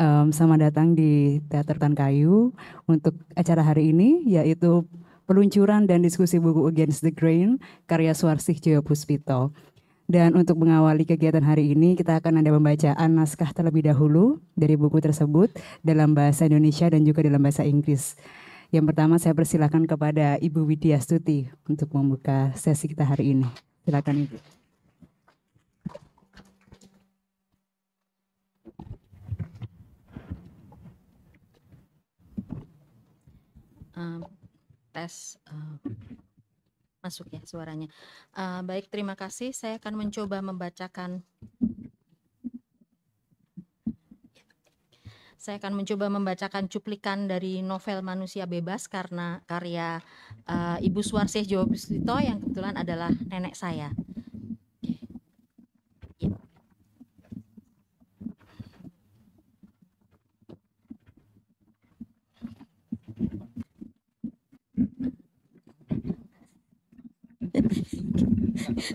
um, sama datang di Teater Tan Kayu untuk acara hari ini yaitu peluncuran dan diskusi buku Against the Grain karya Suarsih Joyo Puspito. Dan untuk mengawali kegiatan hari ini, kita akan ada pembacaan naskah terlebih dahulu dari buku tersebut dalam bahasa Indonesia dan juga dalam bahasa Inggris. Yang pertama saya persilakan kepada Ibu Widya Stuti untuk membuka sesi kita hari ini. Silakan Ibu. Eh, tes uh, masuk ya suaranya. Uh, baik, terima kasih. Saya akan mencoba membacakan saya akan mencoba membacakan cuplikan dari novel Manusia Bebas karena karya uh, Ibu Suwarsih Jawabustito yang kebetulan adalah nenek saya.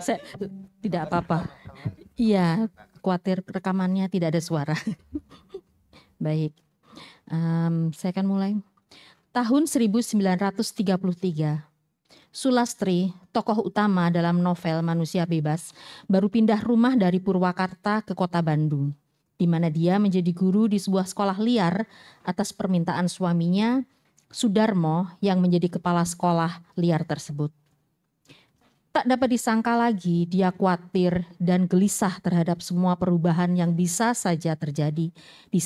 saya tidak apa-apa. Iya, khawatir rekamannya tidak ada suara. Baik, um, saya akan mulai. Tahun 1933, Sulastri, tokoh utama dalam novel Manusia Bebas, baru pindah rumah dari Purwakarta ke kota Bandung, di mana dia menjadi guru di sebuah sekolah liar atas permintaan suaminya, Sudarmo, yang menjadi kepala sekolah liar tersebut. Tak dapat disangka lagi, dia khawatir dan gelisah terhadap semua perubahan yang bisa saja terjadi di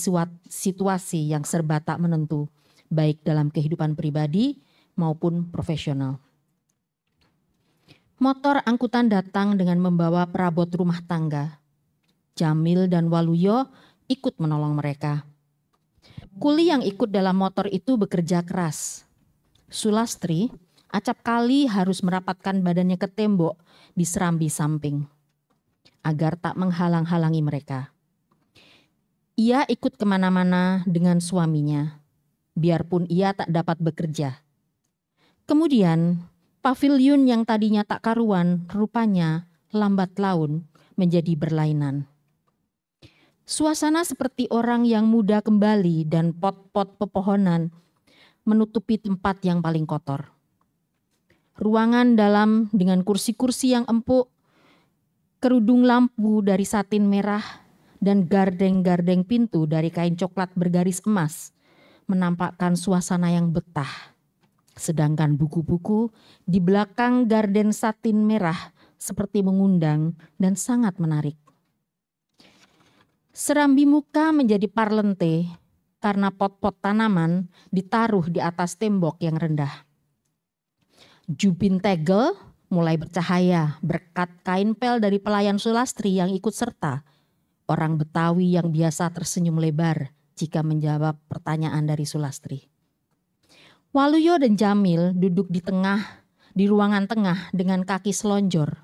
situasi yang serba tak menentu, baik dalam kehidupan pribadi maupun profesional. Motor angkutan datang dengan membawa perabot rumah tangga. Jamil dan Waluyo ikut menolong mereka. Kuli yang ikut dalam motor itu bekerja keras. Sulastri Acap kali harus merapatkan badannya ke tembok di serambi samping agar tak menghalang-halangi mereka. Ia ikut kemana-mana dengan suaminya, biarpun ia tak dapat bekerja. Kemudian, pavilion yang tadinya tak karuan rupanya lambat laun menjadi berlainan. Suasana seperti orang yang muda kembali dan pot-pot pepohonan menutupi tempat yang paling kotor ruangan dalam dengan kursi-kursi yang empuk, kerudung lampu dari satin merah, dan gardeng-gardeng pintu dari kain coklat bergaris emas menampakkan suasana yang betah. Sedangkan buku-buku di belakang garden satin merah seperti mengundang dan sangat menarik. Serambi muka menjadi parlente karena pot-pot tanaman ditaruh di atas tembok yang rendah. Jubin Tegel mulai bercahaya berkat kain pel dari pelayan Sulastri yang ikut serta. Orang Betawi yang biasa tersenyum lebar jika menjawab pertanyaan dari Sulastri. Waluyo dan Jamil duduk di tengah, di ruangan tengah dengan kaki selonjor.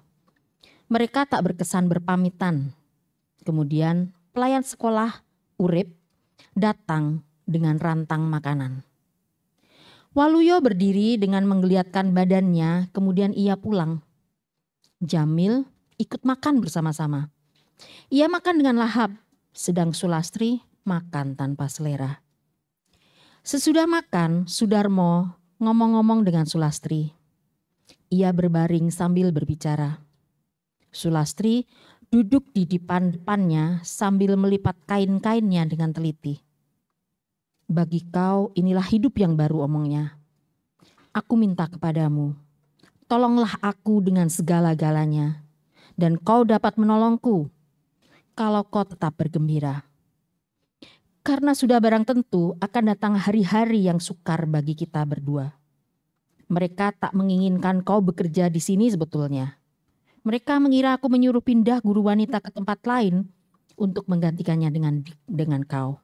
Mereka tak berkesan berpamitan. Kemudian pelayan sekolah, Urip, datang dengan rantang makanan. Waluyo berdiri dengan menggeliatkan badannya, kemudian ia pulang. Jamil ikut makan bersama-sama. Ia makan dengan lahap, sedang Sulastri makan tanpa selera. Sesudah makan, Sudarmo ngomong-ngomong dengan Sulastri. Ia berbaring sambil berbicara. Sulastri duduk di depan-depannya sambil melipat kain-kainnya dengan teliti. Bagi kau inilah hidup yang baru omongnya. Aku minta kepadamu, tolonglah aku dengan segala-galanya, dan kau dapat menolongku kalau kau tetap bergembira. Karena sudah barang tentu akan datang hari-hari yang sukar bagi kita berdua. Mereka tak menginginkan kau bekerja di sini sebetulnya. Mereka mengira aku menyuruh pindah guru wanita ke tempat lain untuk menggantikannya dengan dengan kau.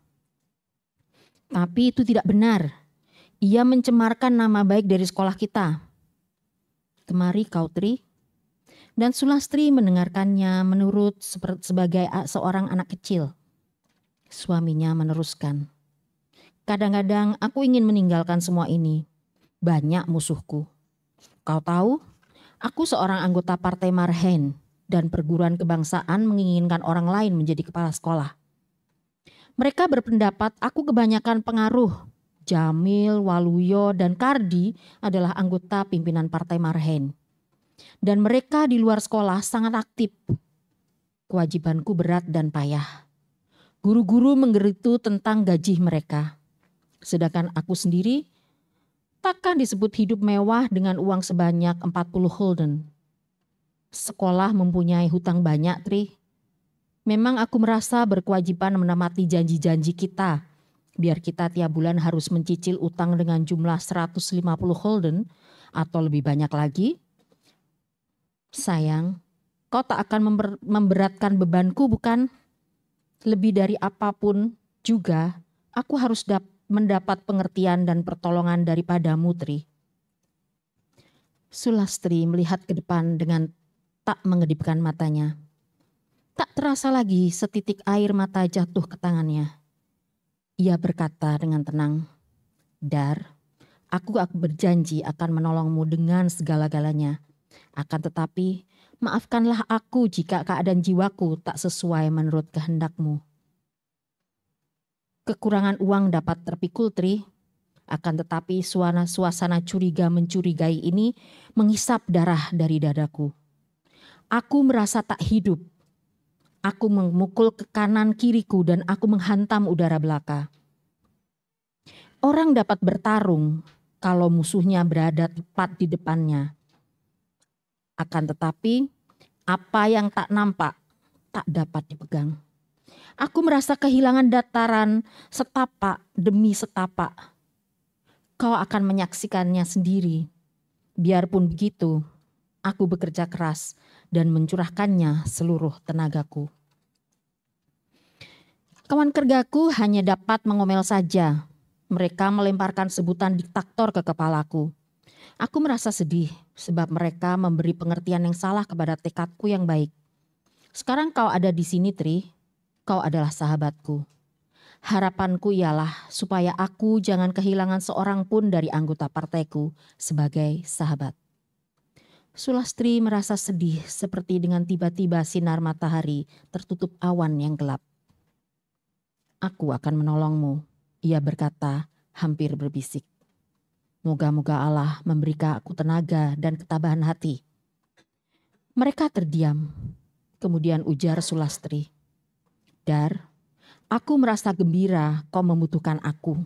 Tapi itu tidak benar. Ia mencemarkan nama baik dari sekolah kita. Kemari kau tri. Dan Sulastri mendengarkannya menurut sebagai seorang anak kecil. Suaminya meneruskan. Kadang-kadang aku ingin meninggalkan semua ini. Banyak musuhku. Kau tahu, aku seorang anggota Partai Marhen dan perguruan kebangsaan menginginkan orang lain menjadi kepala sekolah. Mereka berpendapat aku kebanyakan pengaruh. Jamil, Waluyo, dan Kardi adalah anggota pimpinan Partai Marhen. Dan mereka di luar sekolah sangat aktif. Kewajibanku berat dan payah. Guru-guru menggeritu tentang gaji mereka. Sedangkan aku sendiri takkan disebut hidup mewah dengan uang sebanyak 40 holden. Sekolah mempunyai hutang banyak, Tri. Memang aku merasa berkewajiban menamati janji-janji kita. Biar kita tiap bulan harus mencicil utang dengan jumlah 150 holden atau lebih banyak lagi. Sayang, kau tak akan memberatkan bebanku bukan? Lebih dari apapun juga, aku harus mendapat pengertian dan pertolongan daripada mutri. Sulastri melihat ke depan dengan tak mengedipkan matanya. Tak terasa lagi setitik air mata jatuh ke tangannya. Ia berkata dengan tenang, Dar, aku akan berjanji akan menolongmu dengan segala-galanya. Akan tetapi, maafkanlah aku jika keadaan jiwaku tak sesuai menurut kehendakmu. Kekurangan uang dapat terpikul, Tri. Akan tetapi suasana, suasana curiga mencurigai ini menghisap darah dari dadaku. Aku merasa tak hidup Aku memukul ke kanan kiriku dan aku menghantam udara belaka. Orang dapat bertarung kalau musuhnya berada tepat di depannya. Akan tetapi, apa yang tak nampak tak dapat dipegang. Aku merasa kehilangan dataran setapak demi setapak. Kau akan menyaksikannya sendiri. Biarpun begitu, aku bekerja keras dan mencurahkannya seluruh tenagaku. Kawan kergaku hanya dapat mengomel saja. Mereka melemparkan sebutan diktator ke kepalaku. Aku merasa sedih sebab mereka memberi pengertian yang salah kepada tekadku yang baik. Sekarang kau ada di sini, Tri. Kau adalah sahabatku. Harapanku ialah supaya aku jangan kehilangan seorang pun dari anggota partaiku sebagai sahabat. Sulastri merasa sedih seperti dengan tiba-tiba sinar matahari tertutup awan yang gelap. Aku akan menolongmu, ia berkata hampir berbisik. Moga-moga Allah memberikan aku tenaga dan ketabahan hati. Mereka terdiam. Kemudian ujar Sulastri. Dar, aku merasa gembira kau membutuhkan aku.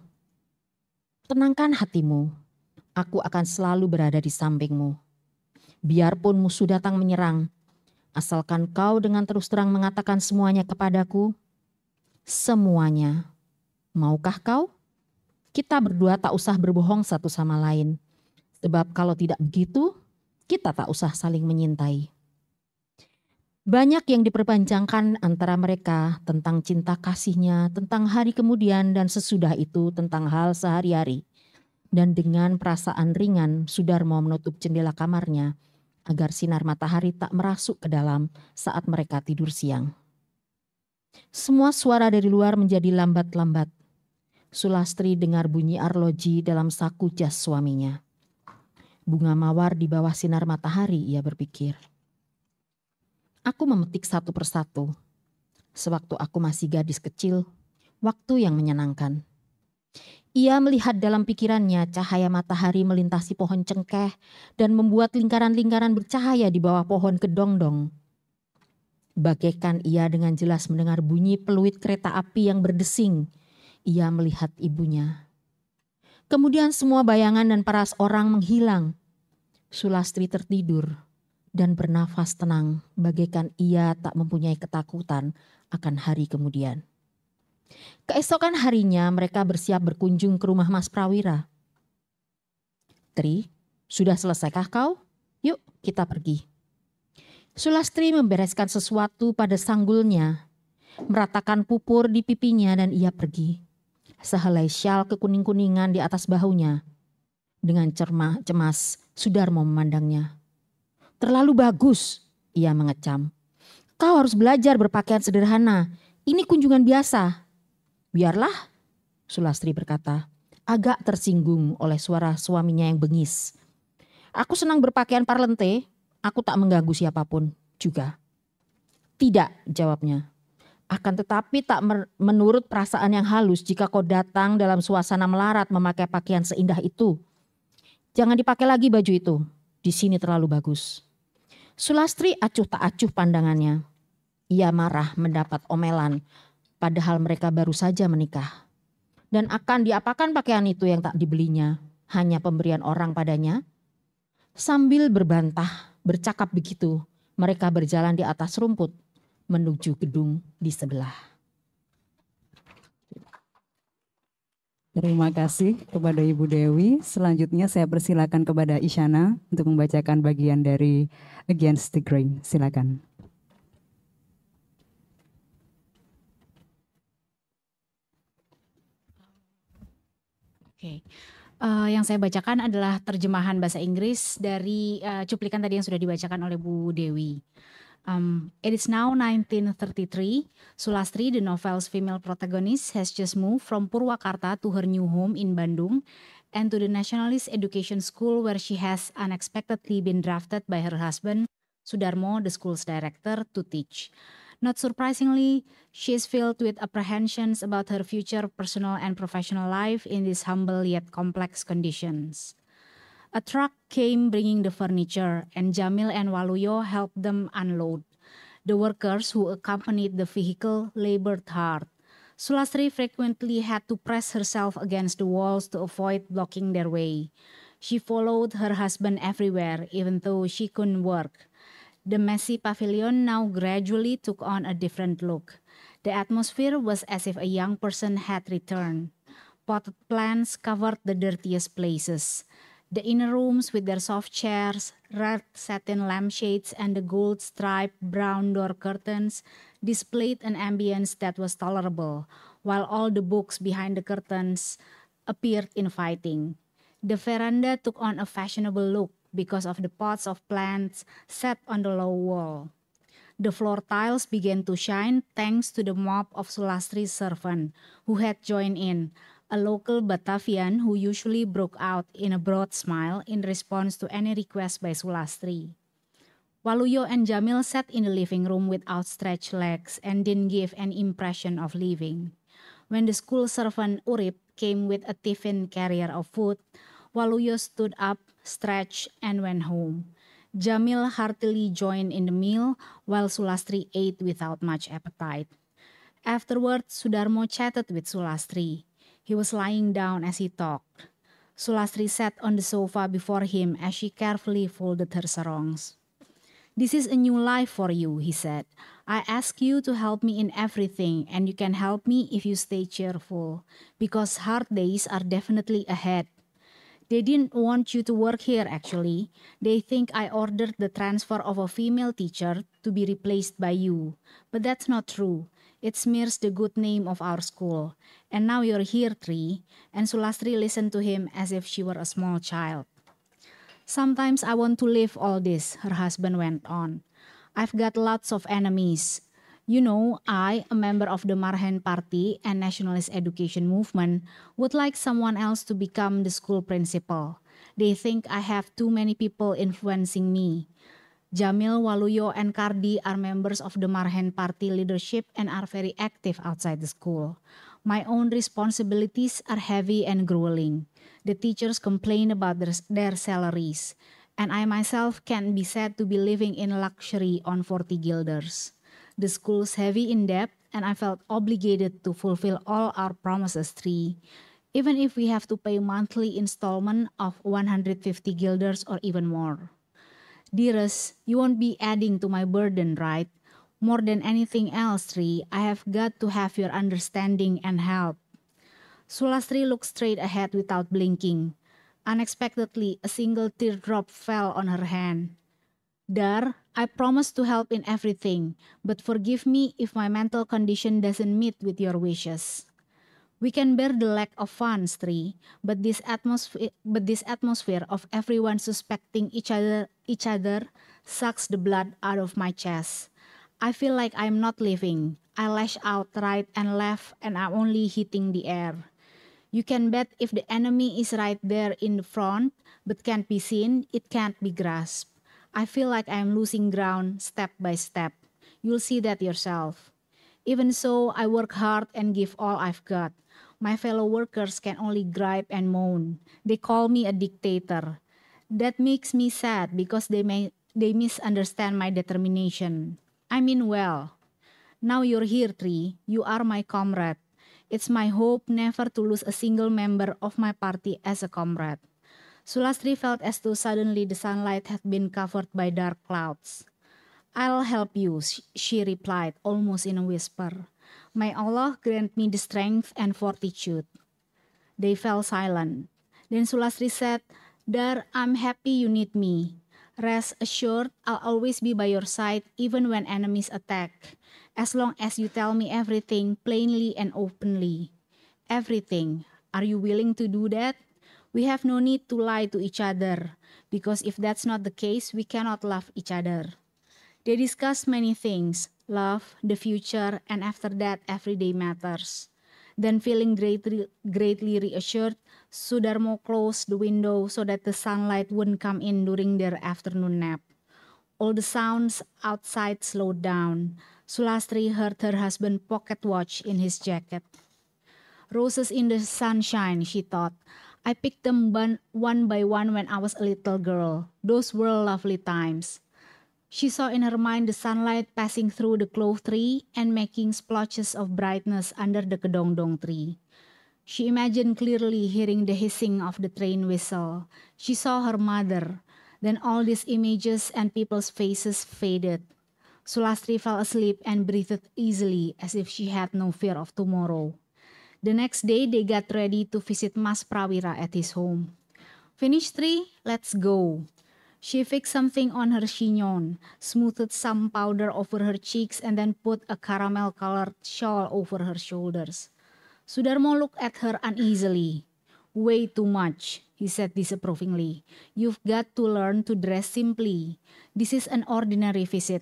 Tenangkan hatimu. Aku akan selalu berada di sampingmu biarpun musuh datang menyerang, asalkan kau dengan terus terang mengatakan semuanya kepadaku, semuanya. Maukah kau? Kita berdua tak usah berbohong satu sama lain. Sebab kalau tidak begitu, kita tak usah saling menyintai. Banyak yang diperpanjangkan antara mereka tentang cinta kasihnya, tentang hari kemudian dan sesudah itu tentang hal sehari-hari. Dan dengan perasaan ringan, Sudarmo menutup jendela kamarnya agar sinar matahari tak merasuk ke dalam saat mereka tidur siang. Semua suara dari luar menjadi lambat-lambat. Sulastri dengar bunyi arloji dalam saku jas suaminya. Bunga mawar di bawah sinar matahari, ia berpikir. Aku memetik satu persatu. Sewaktu aku masih gadis kecil, waktu yang menyenangkan. Ia melihat dalam pikirannya cahaya matahari melintasi pohon cengkeh dan membuat lingkaran-lingkaran bercahaya di bawah pohon kedongdong. Bagaikan ia dengan jelas mendengar bunyi peluit kereta api yang berdesing. Ia melihat ibunya. Kemudian semua bayangan dan paras orang menghilang. Sulastri tertidur dan bernafas tenang bagaikan ia tak mempunyai ketakutan akan hari kemudian. Keesokan harinya mereka bersiap berkunjung ke rumah Mas Prawira. Tri, sudah selesaikah kau? Yuk kita pergi. Sulastri membereskan sesuatu pada sanggulnya, meratakan pupur di pipinya dan ia pergi. Sehelai syal kekuning-kuningan di atas bahunya. Dengan cermah, cemas, Sudarmo memandangnya. Terlalu bagus, ia mengecam. Kau harus belajar berpakaian sederhana. Ini kunjungan biasa, Biarlah, Sulastri berkata, agak tersinggung oleh suara suaminya yang bengis. Aku senang berpakaian parlente, aku tak mengganggu siapapun juga. Tidak, jawabnya. Akan tetapi tak menurut perasaan yang halus jika kau datang dalam suasana melarat memakai pakaian seindah itu. Jangan dipakai lagi baju itu, di sini terlalu bagus. Sulastri acuh tak acuh pandangannya. Ia marah mendapat omelan Padahal mereka baru saja menikah. Dan akan diapakan pakaian itu yang tak dibelinya, hanya pemberian orang padanya? Sambil berbantah, bercakap begitu, mereka berjalan di atas rumput menuju gedung di sebelah. Terima kasih kepada Ibu Dewi. Selanjutnya saya persilakan kepada Isyana untuk membacakan bagian dari Against the Grain. Silakan. okay. uh, eh, yang saya bacakan adalah terjemahan bahasa Inggris dari uh, cuplikan tadi yang sudah dibacakan oleh Bu Dewi. Um, it is now 1933. Sulastri, the novel's female protagonist, has just moved from Purwakarta to her new home in Bandung and to the Nationalist Education School where she has unexpectedly been drafted by her husband, Sudarmo, the school's director, to teach. Not surprisingly, she is filled with apprehensions about her future personal and professional life in these humble yet complex conditions. A truck came bringing the furniture, and Jamil and Waluyo helped them unload. The workers who accompanied the vehicle labored hard. Sulasri frequently had to press herself against the walls to avoid blocking their way. She followed her husband everywhere, even though she couldn't work. The messy pavilion now gradually took on a different look. The atmosphere was as if a young person had returned. Potted plants covered the dirtiest places. The inner rooms with their soft chairs, red satin lampshades, and the gold striped brown door curtains displayed an ambience that was tolerable, while all the books behind the curtains appeared inviting. The veranda took on a fashionable look, because of the pots of plants set on the low wall. The floor tiles began to shine thanks to the mob of Sulastri's servant, who had joined in, a local Batavian who usually broke out in a broad smile in response to any request by Sulastri. Waluyo and Jamil sat in the living room with outstretched legs and didn't give an impression of leaving. When the school servant Urip came with a tiffin carrier of food, Waluyo stood up stretched, and went home. Jamil heartily joined in the meal, while Sulastri ate without much appetite. Afterward, Sudarmo chatted with Sulastri. He was lying down as he talked. Sulastri sat on the sofa before him as she carefully folded her sarongs. This is a new life for you, he said. I ask you to help me in everything, and you can help me if you stay cheerful, because hard days are definitely ahead, they didn't want you to work here, actually. They think I ordered the transfer of a female teacher to be replaced by you. But that's not true. It smears the good name of our school. And now you're here, Tri. And Sulastri listened to him as if she were a small child. Sometimes I want to leave all this, her husband went on. I've got lots of enemies. You know, I, a member of the Marhen Party and nationalist education movement, would like someone else to become the school principal. They think I have too many people influencing me. Jamil, Waluyo, and Kardi are members of the Marhen Party leadership and are very active outside the school. My own responsibilities are heavy and grueling. The teachers complain about their, their salaries, and I myself can be said to be living in luxury on 40 guilders. The school's heavy in debt, and I felt obligated to fulfill all our promises three. Even if we have to pay monthly installment of 150 guilders or even more. Dearest, you won't be adding to my burden, right? More than anything else, Sri, I have got to have your understanding and help. Sulastri looked straight ahead without blinking. Unexpectedly, a single teardrop fell on her hand. Dar, I promise to help in everything, but forgive me if my mental condition doesn't meet with your wishes. We can bear the lack of funds, three, but this atmosphere, but this atmosphere of everyone suspecting each other, each other, sucks the blood out of my chest. I feel like I'm not living. I lash out right and left, and I'm only hitting the air. You can bet if the enemy is right there in the front, but can't be seen, it can't be grasped. I feel like I am losing ground step by step. You'll see that yourself. Even so, I work hard and give all I've got. My fellow workers can only gripe and moan. They call me a dictator. That makes me sad because they may they misunderstand my determination. I mean well. Now you're here, Tree. You are my comrade. It's my hope never to lose a single member of my party as a comrade. Sulastri felt as though suddenly the sunlight had been covered by dark clouds. I'll help you, she replied, almost in a whisper. May Allah grant me the strength and fortitude. They fell silent. Then Sulastri said, Dar, I'm happy you need me. Rest assured, I'll always be by your side even when enemies attack, as long as you tell me everything plainly and openly. Everything. Are you willing to do that? We have no need to lie to each other, because if that's not the case, we cannot love each other. They discuss many things love, the future, and after that, everyday matters. Then, feeling greatly, greatly reassured, Sudarmo closed the window so that the sunlight wouldn't come in during their afternoon nap. All the sounds outside slowed down. Sulastri heard her husband's pocket watch in his jacket. Roses in the sunshine, she thought. I picked them one by one when I was a little girl. Those were lovely times. She saw in her mind the sunlight passing through the clove tree and making splotches of brightness under the kedongdong tree. She imagined clearly hearing the hissing of the train whistle. She saw her mother. Then all these images and people's faces faded. Sulastri fell asleep and breathed easily as if she had no fear of tomorrow. The next day, they got ready to visit Mas Prawira at his home. Finish three, let's go. She fixed something on her chignon, smoothed some powder over her cheeks, and then put a caramel colored shawl over her shoulders. Sudarmo looked at her uneasily. Way too much, he said disapprovingly. You've got to learn to dress simply. This is an ordinary visit.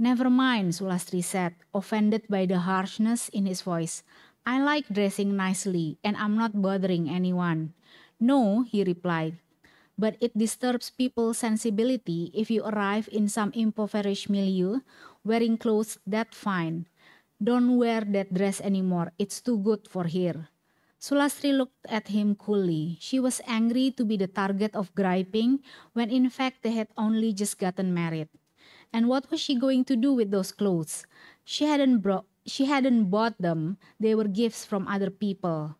Never mind, Sulastri said, offended by the harshness in his voice. I like dressing nicely and I'm not bothering anyone. No, he replied, but it disturbs people's sensibility if you arrive in some impoverished milieu wearing clothes that fine. Don't wear that dress anymore, it's too good for here. Sulastri looked at him coolly. She was angry to be the target of griping when in fact they had only just gotten married. And what was she going to do with those clothes? She hadn't brought she hadn't bought them, they were gifts from other people.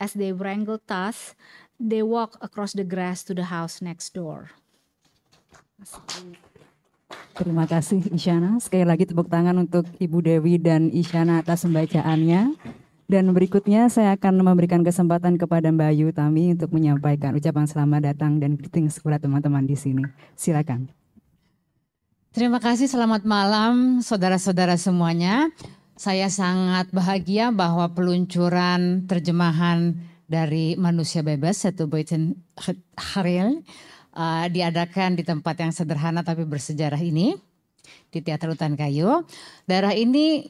As they wrangled thus, they walked across the grass to the house next door. Terima kasih Isyana. Sekali lagi tepuk tangan untuk Ibu Dewi dan Isyana atas pembacaannya. Dan berikutnya saya akan memberikan kesempatan kepada Mbak Ayu Tami untuk menyampaikan ucapan selamat datang dan greeting kepada teman-teman di sini. Silakan. Terima kasih, selamat malam saudara-saudara semuanya saya sangat bahagia bahwa peluncuran terjemahan dari Manusia Bebas satu Boyten Haril uh, diadakan di tempat yang sederhana tapi bersejarah ini di Teater Hutan Kayu. Daerah ini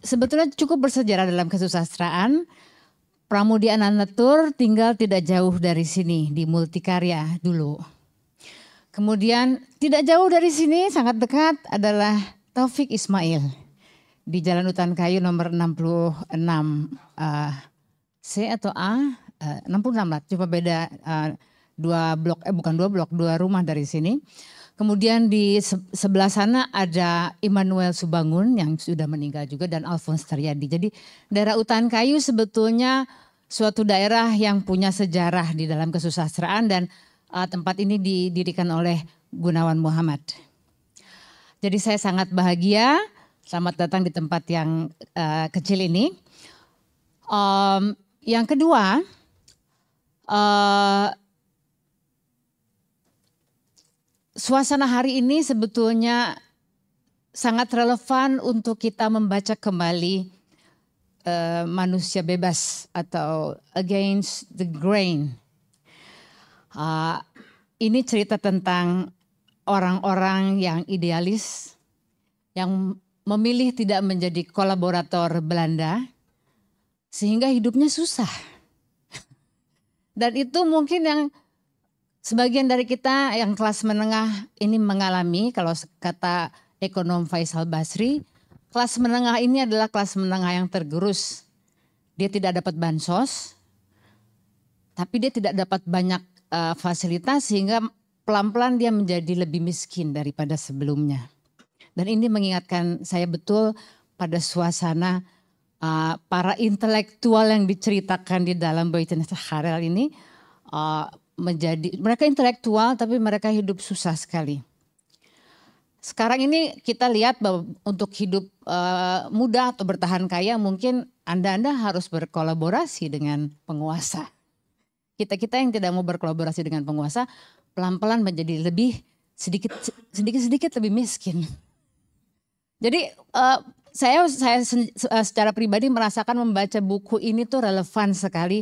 sebetulnya cukup bersejarah dalam kesusastraan. Pramudi Ananatur tinggal tidak jauh dari sini di Multikarya dulu. Kemudian tidak jauh dari sini sangat dekat adalah Taufik Ismail di Jalan Hutan Kayu nomor 66 uh, eh, C atau A eh, uh, 66 lah cuma beda uh, dua blok eh bukan dua blok dua rumah dari sini kemudian di sebelah sana ada Immanuel Subangun yang sudah meninggal juga dan Alphonse Taryadi jadi daerah Hutan Kayu sebetulnya suatu daerah yang punya sejarah di dalam kesusastraan dan uh, tempat ini didirikan oleh Gunawan Muhammad jadi saya sangat bahagia Selamat datang di tempat yang uh, kecil ini. Um, yang kedua, uh, suasana hari ini sebetulnya sangat relevan untuk kita membaca kembali uh, manusia bebas atau against the grain. Uh, ini cerita tentang orang-orang yang idealis, yang memilih tidak menjadi kolaborator Belanda sehingga hidupnya susah. Dan itu mungkin yang sebagian dari kita yang kelas menengah ini mengalami kalau kata ekonom Faisal Basri, kelas menengah ini adalah kelas menengah yang tergerus. Dia tidak dapat bansos, tapi dia tidak dapat banyak uh, fasilitas sehingga pelan-pelan dia menjadi lebih miskin daripada sebelumnya. Dan ini mengingatkan saya betul pada suasana uh, para intelektual yang diceritakan di dalam Baitin Harel ini uh, menjadi mereka intelektual tapi mereka hidup susah sekali. Sekarang ini kita lihat bahwa untuk hidup uh, muda atau bertahan kaya mungkin Anda-anda harus berkolaborasi dengan penguasa. Kita-kita yang tidak mau berkolaborasi dengan penguasa pelan-pelan menjadi lebih sedikit sedikit-sedikit lebih miskin. Jadi uh, saya saya eh, secara pribadi merasakan membaca buku ini tuh relevan sekali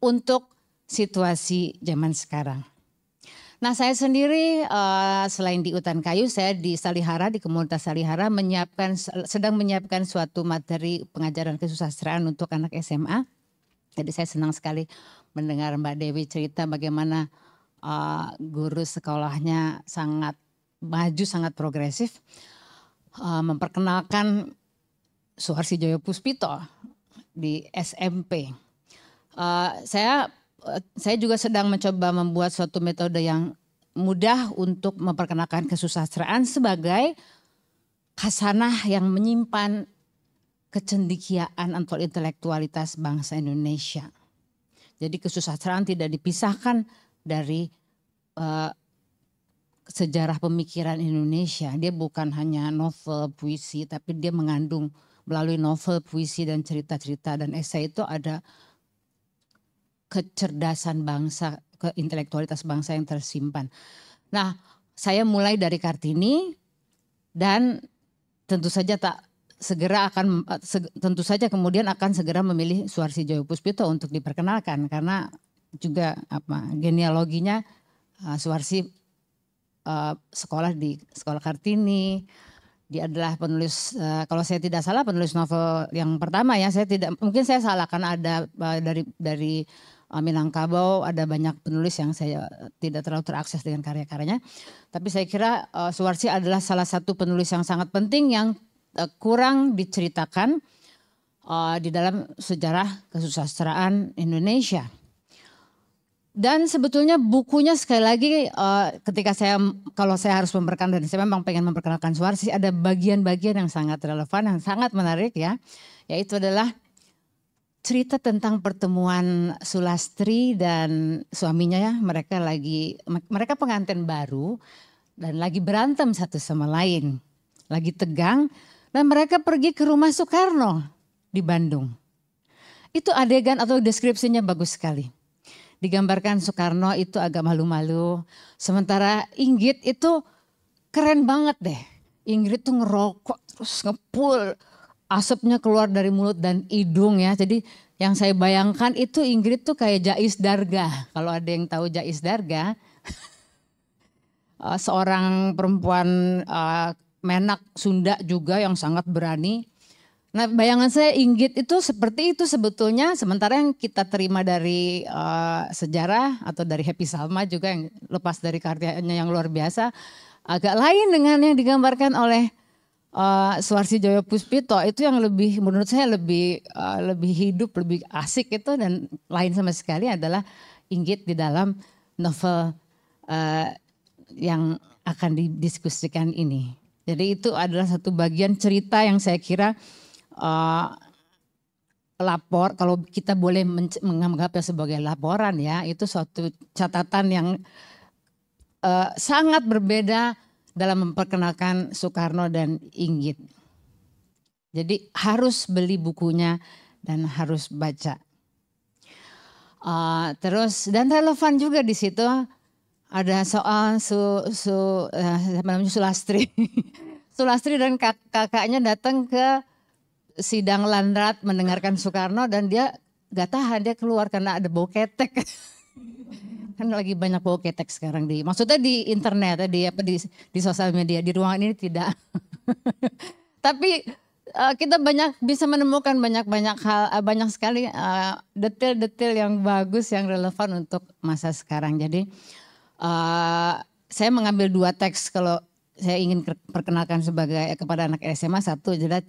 untuk situasi zaman sekarang. Nah saya sendiri uh, selain di hutan Kayu, saya di Salihara, di komunitas Salihara menyiapkan sedang menyiapkan suatu materi pengajaran kesusastraan untuk anak SMA. Jadi saya senang sekali mendengar Mbak Dewi cerita bagaimana uh, guru sekolahnya sangat maju, sangat progresif. Uh, memperkenalkan Suharsi Joyo Puspito di SMP. Uh, saya uh, saya juga sedang mencoba membuat suatu metode yang mudah untuk memperkenalkan kesusastraan sebagai khasanah yang menyimpan kecendikiaan atau intelektualitas bangsa Indonesia. Jadi kesusastraan tidak dipisahkan dari uh, sejarah pemikiran Indonesia. Dia bukan hanya novel, puisi, tapi dia mengandung melalui novel, puisi, dan cerita-cerita dan esai itu ada kecerdasan bangsa, keintelektualitas bangsa yang tersimpan. Nah, saya mulai dari Kartini dan tentu saja tak segera akan tentu saja kemudian akan segera memilih Suarsi Joyo Puspito untuk diperkenalkan karena juga apa genealoginya ah, Suarsi uh, sekolah di sekolah Kartini. Dia adalah penulis uh, kalau saya tidak salah penulis novel yang pertama ya. Saya tidak mungkin saya salah karena ada uh, dari dari uh, Minangkabau ada banyak penulis yang saya tidak terlalu terakses dengan karya-karyanya. Tapi saya kira uh, Suwarsi adalah salah satu penulis yang sangat penting yang uh, kurang diceritakan uh, di dalam sejarah kesusastraan Indonesia dan sebetulnya bukunya sekali lagi uh, ketika saya kalau saya harus memperkenalkan dan saya memang pengen memperkenalkan suara sih ada bagian-bagian yang sangat relevan yang sangat menarik ya yaitu adalah cerita tentang pertemuan Sulastri dan suaminya ya mereka lagi mereka pengantin baru dan lagi berantem satu sama lain lagi tegang dan mereka pergi ke rumah Soekarno di Bandung itu adegan atau deskripsinya bagus sekali digambarkan Soekarno itu agak malu-malu. Sementara Inggit itu keren banget deh. Inggit tuh ngerokok terus ngepul. Asapnya keluar dari mulut dan hidung ya. Jadi yang saya bayangkan itu Inggit tuh kayak Jais Darga. Kalau ada yang tahu Jais Darga, eh, seorang perempuan eh, menak Sunda juga yang sangat berani Nah, bayangan saya inggit itu seperti itu sebetulnya. Sementara yang kita terima dari uh, sejarah atau dari Happy Salma juga yang lepas dari karyanya yang luar biasa, agak lain dengan yang digambarkan oleh uh, eh, Suarsi Joyo Puspito. Itu yang lebih menurut saya lebih uh, lebih hidup, lebih asik itu dan lain sama sekali adalah inggit di dalam novel uh, yang akan didiskusikan ini. Jadi itu adalah satu bagian cerita yang saya kira uh, lapor kalau kita boleh menganggapnya sebagai laporan ya itu suatu catatan yang uh, sangat berbeda dalam memperkenalkan Soekarno dan Inggit. Jadi harus beli bukunya dan harus baca. Uh, terus dan relevan juga di situ ada soal su su uh, Sulastri. Sulastri dan kak kakaknya datang ke sidang Landrat mendengarkan Soekarno dan dia gak tahan dia keluar karena ada bau ketek. kan lagi banyak bau ketek sekarang di maksudnya di internet ya, di apa di di sosial media di ruangan ini tidak tapi uh, kita banyak bisa menemukan banyak banyak hal uh, banyak sekali eh, detail-detail uh, yang bagus yang relevan untuk masa sekarang jadi uh, saya mengambil dua teks kalau saya ingin perkenalkan sebagai kepada anak SMA satu adalah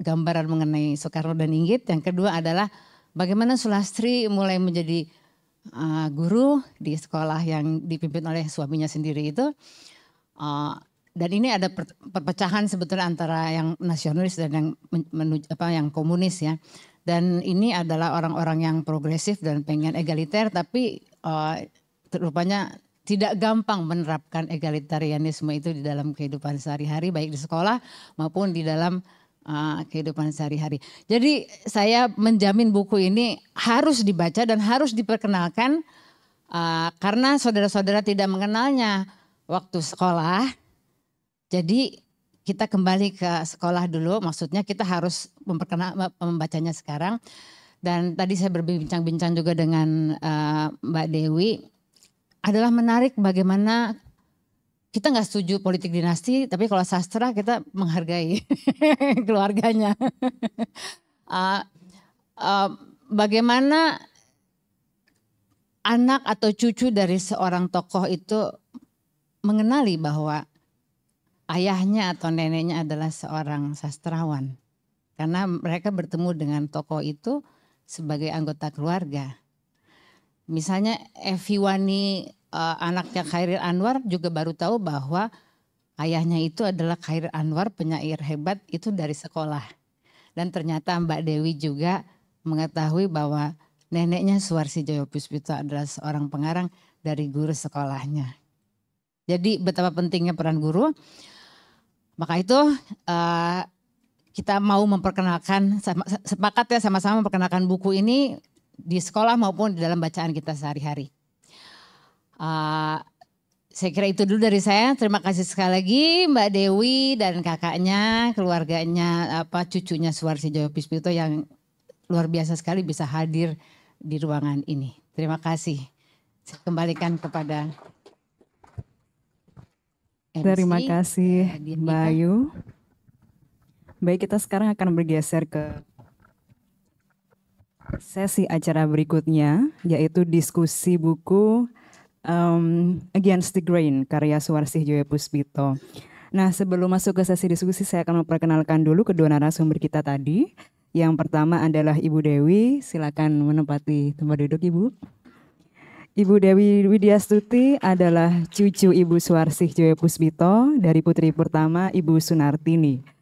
gambaran mengenai Soekarno dan Inggit. Yang kedua adalah bagaimana Sulastri mulai menjadi uh, guru di sekolah yang dipimpin oleh suaminya sendiri itu. Uh, dan ini ada per, perpecahan sebetulnya antara yang nasionalis dan yang menuju, apa yang komunis ya. Dan ini adalah orang-orang yang progresif dan pengen egaliter tapi uh, rupanya tidak gampang menerapkan egalitarianisme itu di dalam kehidupan sehari-hari baik di sekolah maupun di dalam uh, kehidupan sehari-hari. Jadi saya menjamin buku ini harus dibaca dan harus diperkenalkan uh, karena saudara-saudara tidak mengenalnya waktu sekolah. Jadi kita kembali ke sekolah dulu, maksudnya kita harus memperkenal membacanya sekarang. Dan tadi saya berbincang-bincang juga dengan uh, Mbak Dewi, adalah menarik bagaimana kita nggak setuju politik dinasti, tapi kalau sastra kita menghargai keluarganya. uh, uh, bagaimana anak atau cucu dari seorang tokoh itu mengenali bahwa ayahnya atau neneknya adalah seorang sastrawan? Karena mereka bertemu dengan tokoh itu sebagai anggota keluarga. Misalnya Evi Wani uh, anaknya Khairil Anwar juga baru tahu bahwa ayahnya itu adalah Khairil Anwar penyair hebat itu dari sekolah. Dan ternyata Mbak Dewi juga mengetahui bahwa neneknya Suwarsi Joyo Puspita adalah seorang pengarang dari guru sekolahnya. Jadi betapa pentingnya peran guru. Maka itu uh, kita mau memperkenalkan sepakat ya sama-sama memperkenalkan buku ini di sekolah maupun di dalam bacaan kita sehari-hari. Uh, saya kira itu dulu dari saya. Terima kasih sekali lagi Mbak Dewi dan kakaknya, keluarganya, apa cucunya Suwarsi Joyo Pismito yang luar biasa sekali bisa hadir di ruangan ini. Terima kasih. Saya kembalikan kepada MC, Terima kasih nah, Mbak Ayu. Baik, kita sekarang akan bergeser ke sesi acara berikutnya, yaitu diskusi buku um, Against the Grain karya Suwarsih Joye Puspito. Nah sebelum masuk ke sesi diskusi saya akan memperkenalkan dulu kedua narasumber kita tadi. Yang pertama adalah Ibu Dewi, silakan menempati tempat duduk Ibu. Ibu Dewi Stuti adalah cucu Ibu Suarsih Joye Puspito dari putri pertama Ibu Sunartini.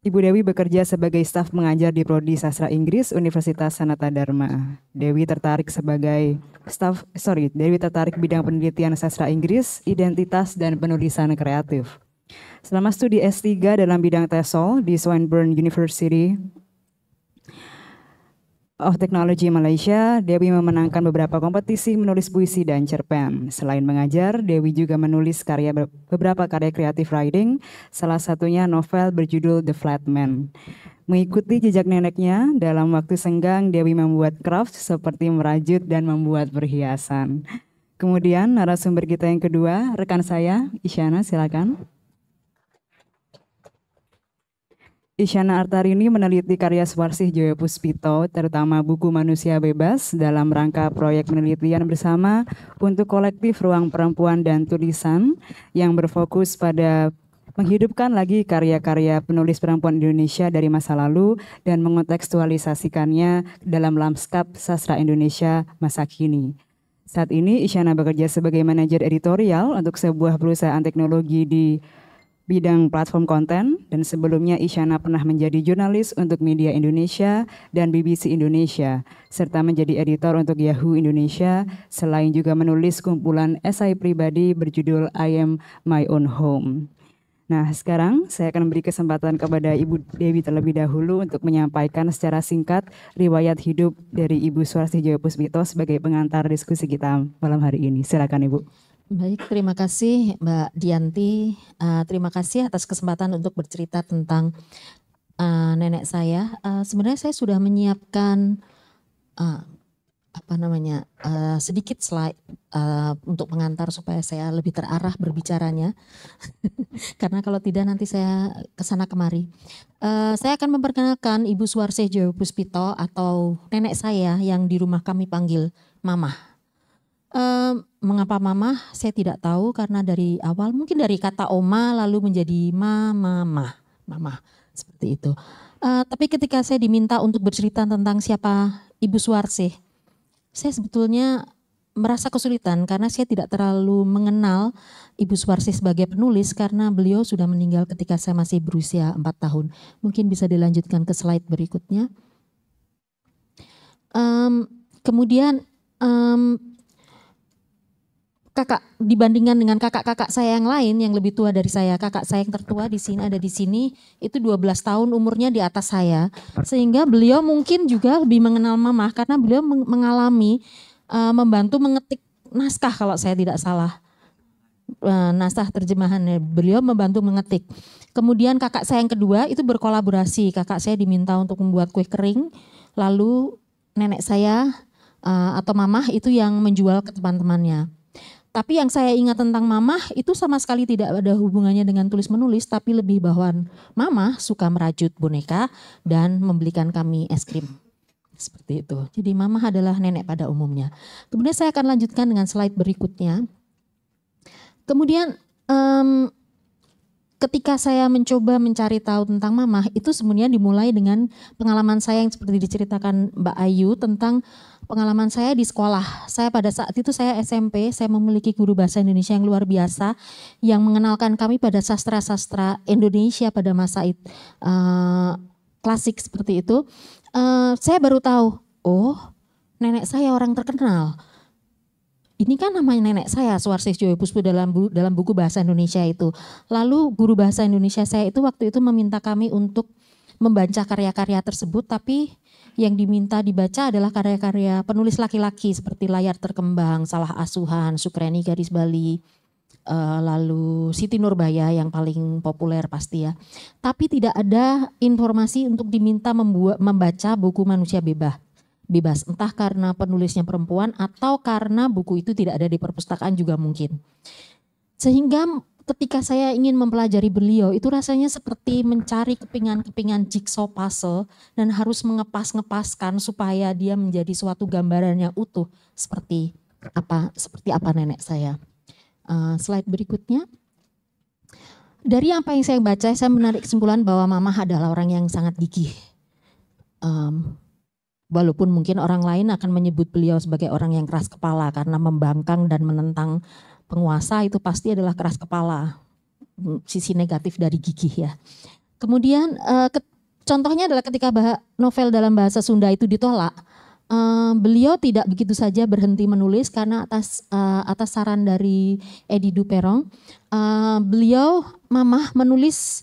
Ibu Dewi bekerja sebagai staf mengajar di Prodi Sastra Inggris Universitas Sanata Dharma. Dewi tertarik sebagai staf, sorry, Dewi tertarik bidang penelitian sastra Inggris, identitas, dan penulisan kreatif. Selama studi S3 dalam bidang TESOL di Swinburne University, of Technology Malaysia, Dewi memenangkan beberapa kompetisi menulis puisi dan cerpen. Selain mengajar, Dewi juga menulis karya beberapa karya kreatif writing, salah satunya novel berjudul The Flatman. Mengikuti jejak neneknya, dalam waktu senggang Dewi membuat craft seperti merajut dan membuat perhiasan. Kemudian narasumber kita yang kedua, rekan saya, Isyana, silakan. Isyana Artarini meneliti karya Swarsih Jaya Puspito, terutama buku Manusia Bebas dalam rangka proyek penelitian bersama untuk kolektif Ruang Perempuan dan Tulisan yang berfokus pada menghidupkan lagi karya-karya penulis perempuan Indonesia dari masa lalu dan mengontekstualisasikannya dalam lanskap sastra Indonesia masa kini. Saat ini Isyana bekerja sebagai manajer editorial untuk sebuah perusahaan teknologi di bidang platform konten dan sebelumnya Isyana pernah menjadi jurnalis untuk Media Indonesia dan BBC Indonesia serta menjadi editor untuk Yahoo Indonesia selain juga menulis kumpulan esai pribadi berjudul I Am My Own Home. Nah, sekarang saya akan memberi kesempatan kepada Ibu Dewi terlebih dahulu untuk menyampaikan secara singkat riwayat hidup dari Ibu Swasti Joyo Puspito sebagai pengantar diskusi kita malam hari ini. Silakan Ibu. Baik, terima kasih Mbak Dianti. Uh, terima kasih atas kesempatan untuk bercerita tentang uh, nenek saya. Uh, sebenarnya saya sudah menyiapkan uh, apa namanya uh, sedikit slide uh, untuk pengantar supaya saya lebih terarah berbicaranya, karena kalau tidak nanti saya kesana kemari. Uh, saya akan memperkenalkan Ibu Suwarsih Jawa Puspito atau nenek saya yang di rumah kami panggil Mama. Um, mengapa mama? Saya tidak tahu karena dari awal mungkin dari kata oma lalu menjadi mama, mama, mama seperti itu. Uh, tapi ketika saya diminta untuk bercerita tentang siapa Ibu Suarsih, saya sebetulnya merasa kesulitan karena saya tidak terlalu mengenal Ibu Suarsih sebagai penulis karena beliau sudah meninggal ketika saya masih berusia 4 tahun. Mungkin bisa dilanjutkan ke slide berikutnya. Um, kemudian um, kakak dibandingkan dengan kakak-kakak saya yang lain yang lebih tua dari saya. Kakak saya yang tertua di sini ada di sini itu 12 tahun umurnya di atas saya. Sehingga beliau mungkin juga lebih mengenal mama karena beliau mengalami uh, membantu mengetik naskah kalau saya tidak salah. Uh, naskah terjemahannya beliau membantu mengetik. Kemudian kakak saya yang kedua itu berkolaborasi. Kakak saya diminta untuk membuat kue kering lalu nenek saya uh, atau mamah itu yang menjual ke teman-temannya tapi yang saya ingat tentang mama itu sama sekali tidak ada hubungannya dengan tulis menulis, tapi lebih bahwa mama suka merajut boneka dan membelikan kami es krim. Seperti itu. Jadi mama adalah nenek pada umumnya. Kemudian saya akan lanjutkan dengan slide berikutnya. Kemudian um, ketika saya mencoba mencari tahu tentang mama, itu sebenarnya dimulai dengan pengalaman saya yang seperti diceritakan Mbak Ayu tentang pengalaman saya di sekolah. Saya pada saat itu saya SMP, saya memiliki guru bahasa Indonesia yang luar biasa yang mengenalkan kami pada sastra-sastra Indonesia pada masa itu uh, eh, klasik seperti itu. Uh, saya baru tahu, oh nenek saya orang terkenal. Ini kan namanya nenek saya, Suwarsis Joyo Puspu dalam bu, dalam buku bahasa Indonesia itu. Lalu guru bahasa Indonesia saya itu waktu itu meminta kami untuk membaca karya-karya tersebut, tapi yang diminta dibaca adalah karya-karya penulis laki-laki seperti Layar Terkembang, Salah Asuhan, Sukreni Garis Bali, eh, lalu Siti Nurbaya yang paling populer pasti ya. Tapi tidak ada informasi untuk diminta membuat membaca buku Manusia Bebas bebas entah karena penulisnya perempuan atau karena buku itu tidak ada di perpustakaan juga mungkin. Sehingga ketika saya ingin mempelajari beliau itu rasanya seperti mencari kepingan-kepingan jigsaw puzzle dan harus mengepas-ngepaskan supaya dia menjadi suatu gambaran yang utuh seperti apa seperti apa nenek saya. Uh, slide berikutnya. Dari apa yang saya baca, saya menarik kesimpulan bahwa mamah adalah orang yang sangat gigih. Um, walaupun mungkin orang lain akan menyebut beliau sebagai orang yang keras kepala karena membangkang dan menentang penguasa itu pasti adalah keras kepala, mm, sisi negatif dari gigih ya. Kemudian eh, contohnya adalah ketika novel dalam bahasa Sunda itu ditolak, eh, beliau tidak begitu saja berhenti menulis karena atas eh, atas saran dari Edi Duperong, beliau mamah menulis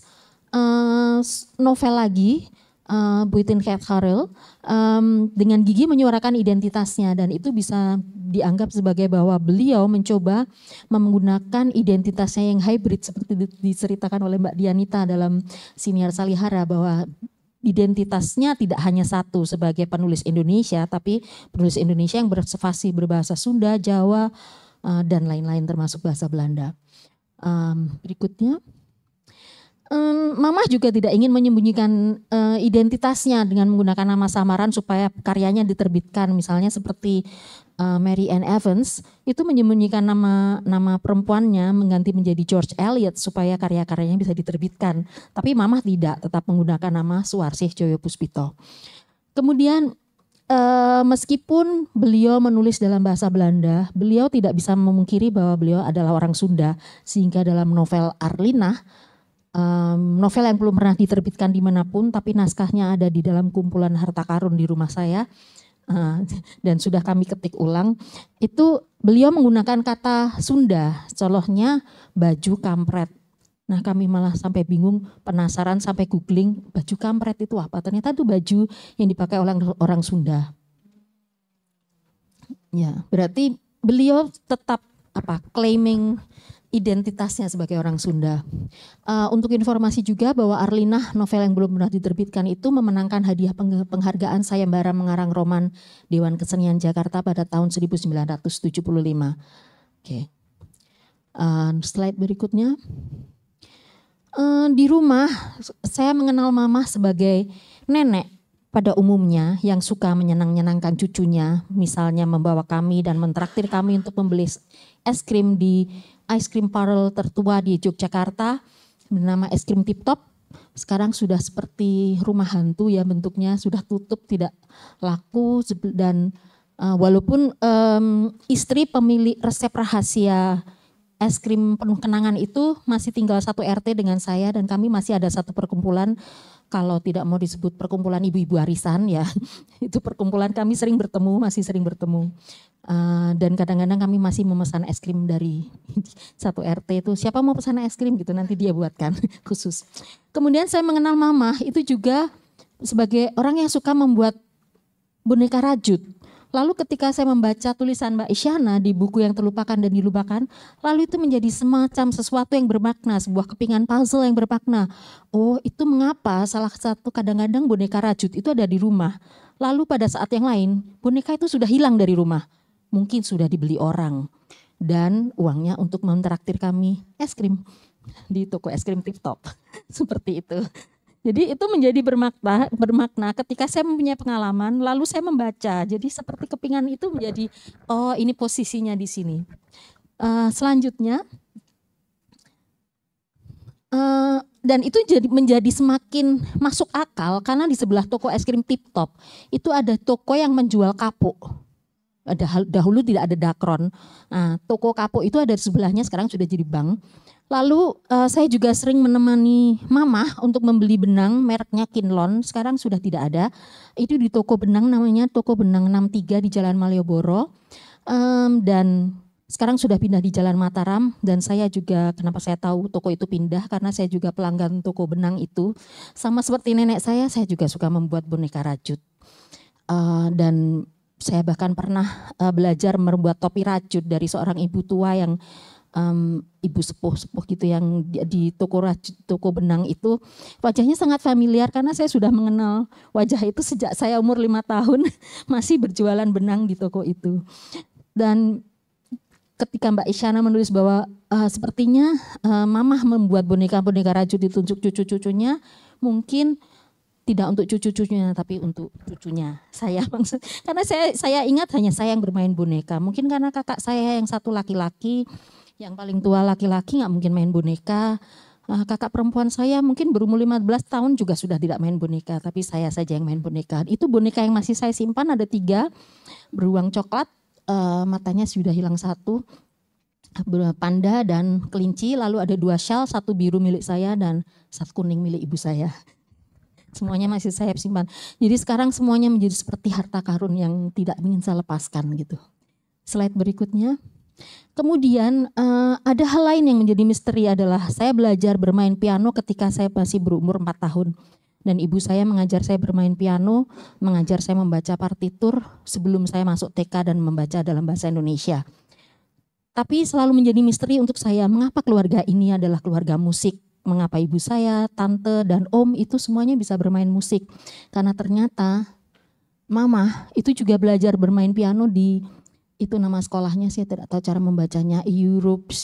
novel lagi uh, Buitin Cat Harrell um, dengan gigi menyuarakan identitasnya dan itu bisa dianggap sebagai bahwa beliau mencoba menggunakan identitasnya yang hybrid seperti diceritakan oleh Mbak Dianita dalam siniar Salihara bahwa identitasnya tidak hanya satu sebagai penulis Indonesia tapi penulis Indonesia yang bersefasi berbahasa Sunda, Jawa eh, dan lain-lain termasuk bahasa Belanda. berikutnya Mama Mamah juga tidak ingin menyembunyikan eh, identitasnya dengan menggunakan nama samaran supaya karyanya diterbitkan, misalnya seperti uh, Mary Ann Evans itu menyembunyikan nama nama perempuannya mengganti menjadi George Eliot supaya karya-karyanya bisa diterbitkan. Tapi Mama tidak, tetap menggunakan nama Suarsih Joyo Puspito. Kemudian uh, meskipun beliau menulis dalam bahasa Belanda, beliau tidak bisa memungkiri bahwa beliau adalah orang Sunda, sehingga dalam novel Arlina, um, novel yang belum pernah diterbitkan dimanapun, tapi naskahnya ada di dalam kumpulan harta karun di rumah saya. Eh, dan sudah kami ketik ulang, itu beliau menggunakan kata Sunda, colohnya baju kampret. Nah kami malah sampai bingung, penasaran sampai googling baju kampret itu apa. Ternyata itu baju yang dipakai oleh orang Sunda. Ya, berarti beliau tetap apa claiming identitasnya sebagai orang Sunda. Uh, untuk informasi juga bahwa Arlina novel yang belum pernah diterbitkan itu memenangkan hadiah penghargaan Sayembara Mengarang Roman Dewan Kesenian Jakarta pada tahun 1975. Oke. Okay. Uh, eh, slide berikutnya. Uh, di rumah saya mengenal mama sebagai nenek pada umumnya yang suka menyenang-nyenangkan cucunya, misalnya membawa kami dan mentraktir kami untuk membeli es krim di ice cream parlor tertua di Yogyakarta bernama es krim tip top sekarang sudah seperti rumah hantu ya bentuknya sudah tutup tidak laku dan uh, walaupun um, istri pemilik resep rahasia es krim penuh kenangan itu masih tinggal satu RT dengan saya dan kami masih ada satu perkumpulan kalau tidak mau disebut perkumpulan ibu-ibu arisan ya itu perkumpulan kami sering bertemu masih sering bertemu uh, dan kadang-kadang kami masih memesan es krim dari satu RT itu siapa mau pesan es krim gitu nanti dia buatkan khusus kemudian saya mengenal mama itu juga sebagai orang yang suka membuat boneka rajut Lalu ketika saya membaca tulisan Mbak Isyana di buku yang terlupakan dan dilupakan, lalu itu menjadi semacam sesuatu yang bermakna, sebuah kepingan puzzle yang bermakna. Oh, itu mengapa salah satu kadang-kadang boneka rajut itu ada di rumah. Lalu pada saat yang lain, boneka itu sudah hilang dari rumah. Mungkin sudah dibeli orang. Dan uangnya untuk mentraktir kami es krim di toko es krim tip top. Seperti itu. Jadi itu menjadi bermakna, bermakna ketika saya mempunyai pengalaman, lalu saya membaca. Jadi seperti kepingan itu menjadi, oh ini posisinya di sini. Uh, selanjutnya, uh, dan itu jadi menjadi semakin masuk akal karena di sebelah toko es krim Tip Top itu ada toko yang menjual kapuk. dahulu tidak ada dakron. Nah, toko kapuk itu ada di sebelahnya sekarang sudah jadi bank. Lalu uh, saya juga sering menemani mama untuk membeli benang mereknya Kinlon, sekarang sudah tidak ada. Itu di toko benang namanya toko benang 63 di Jalan Malioboro. Um, dan sekarang sudah pindah di Jalan Mataram dan saya juga kenapa saya tahu toko itu pindah karena saya juga pelanggan toko benang itu. Sama seperti nenek saya, saya juga suka membuat boneka rajut. Uh, eh, dan saya bahkan pernah uh, belajar membuat topi rajut dari seorang ibu tua yang um, ibu sepuh-sepuh gitu yang di, di toko toko benang itu wajahnya sangat familiar karena saya sudah mengenal wajah itu sejak saya umur lima tahun masih berjualan benang di toko itu dan ketika Mbak Isyana menulis bahwa uh, sepertinya uh, mamah membuat boneka-boneka rajut ditunjuk cucu-cucunya mungkin tidak untuk cucu-cucunya tapi untuk cucunya saya maksud karena saya saya ingat hanya saya yang bermain boneka mungkin karena kakak saya yang satu laki-laki yang paling tua laki-laki nggak mungkin main boneka. Uh, kakak perempuan saya mungkin berumur 15 tahun juga sudah tidak main boneka, tapi saya saja yang main boneka. Itu boneka yang masih saya simpan ada tiga, beruang coklat, uh, matanya sudah hilang satu, panda dan kelinci, lalu ada dua shell, satu biru milik saya dan satu kuning milik ibu saya. Semuanya masih saya simpan. Jadi sekarang semuanya menjadi seperti harta karun yang tidak ingin saya lepaskan gitu. Slide berikutnya. Kemudian uh, ada hal lain yang menjadi misteri adalah saya belajar bermain piano ketika saya masih berumur 4 tahun. Dan ibu saya mengajar saya bermain piano, mengajar saya membaca partitur sebelum saya masuk TK dan membaca dalam bahasa Indonesia. Tapi selalu menjadi misteri untuk saya mengapa keluarga ini adalah keluarga musik. Mengapa ibu saya, tante, dan om itu semuanya bisa bermain musik. Karena ternyata mama itu juga belajar bermain piano di itu nama sekolahnya saya tidak tahu cara membacanya Europe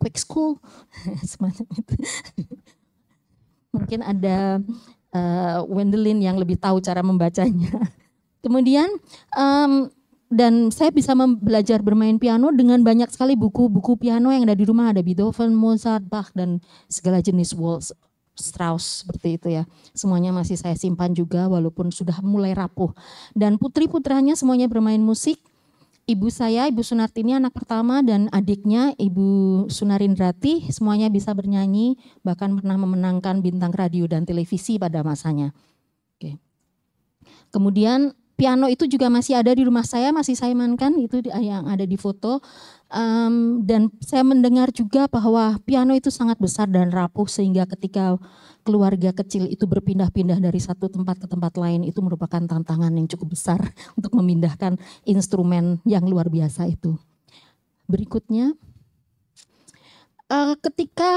Quick School semacam itu mungkin ada uh, Wendelin yang lebih tahu cara membacanya kemudian um, dan saya bisa belajar bermain piano dengan banyak sekali buku-buku piano yang ada di rumah ada Beethoven, Mozart, Bach dan segala jenis waltz Strauss seperti itu ya. Semuanya masih saya simpan juga walaupun sudah mulai rapuh. Dan putri-putranya semuanya bermain musik ibu saya, Ibu Sunarti ini anak pertama dan adiknya Ibu Sunarin Sunarindrati semuanya bisa bernyanyi bahkan pernah memenangkan bintang radio dan televisi pada masanya. Oke. Kemudian piano itu juga masih ada di rumah saya, masih saya mainkan itu yang ada di foto. Um, dan saya mendengar juga bahwa piano itu sangat besar dan rapuh sehingga ketika keluarga kecil itu berpindah-pindah dari satu tempat ke tempat lain itu merupakan tantangan yang cukup besar untuk memindahkan instrumen yang luar biasa itu. Berikutnya, eh, ketika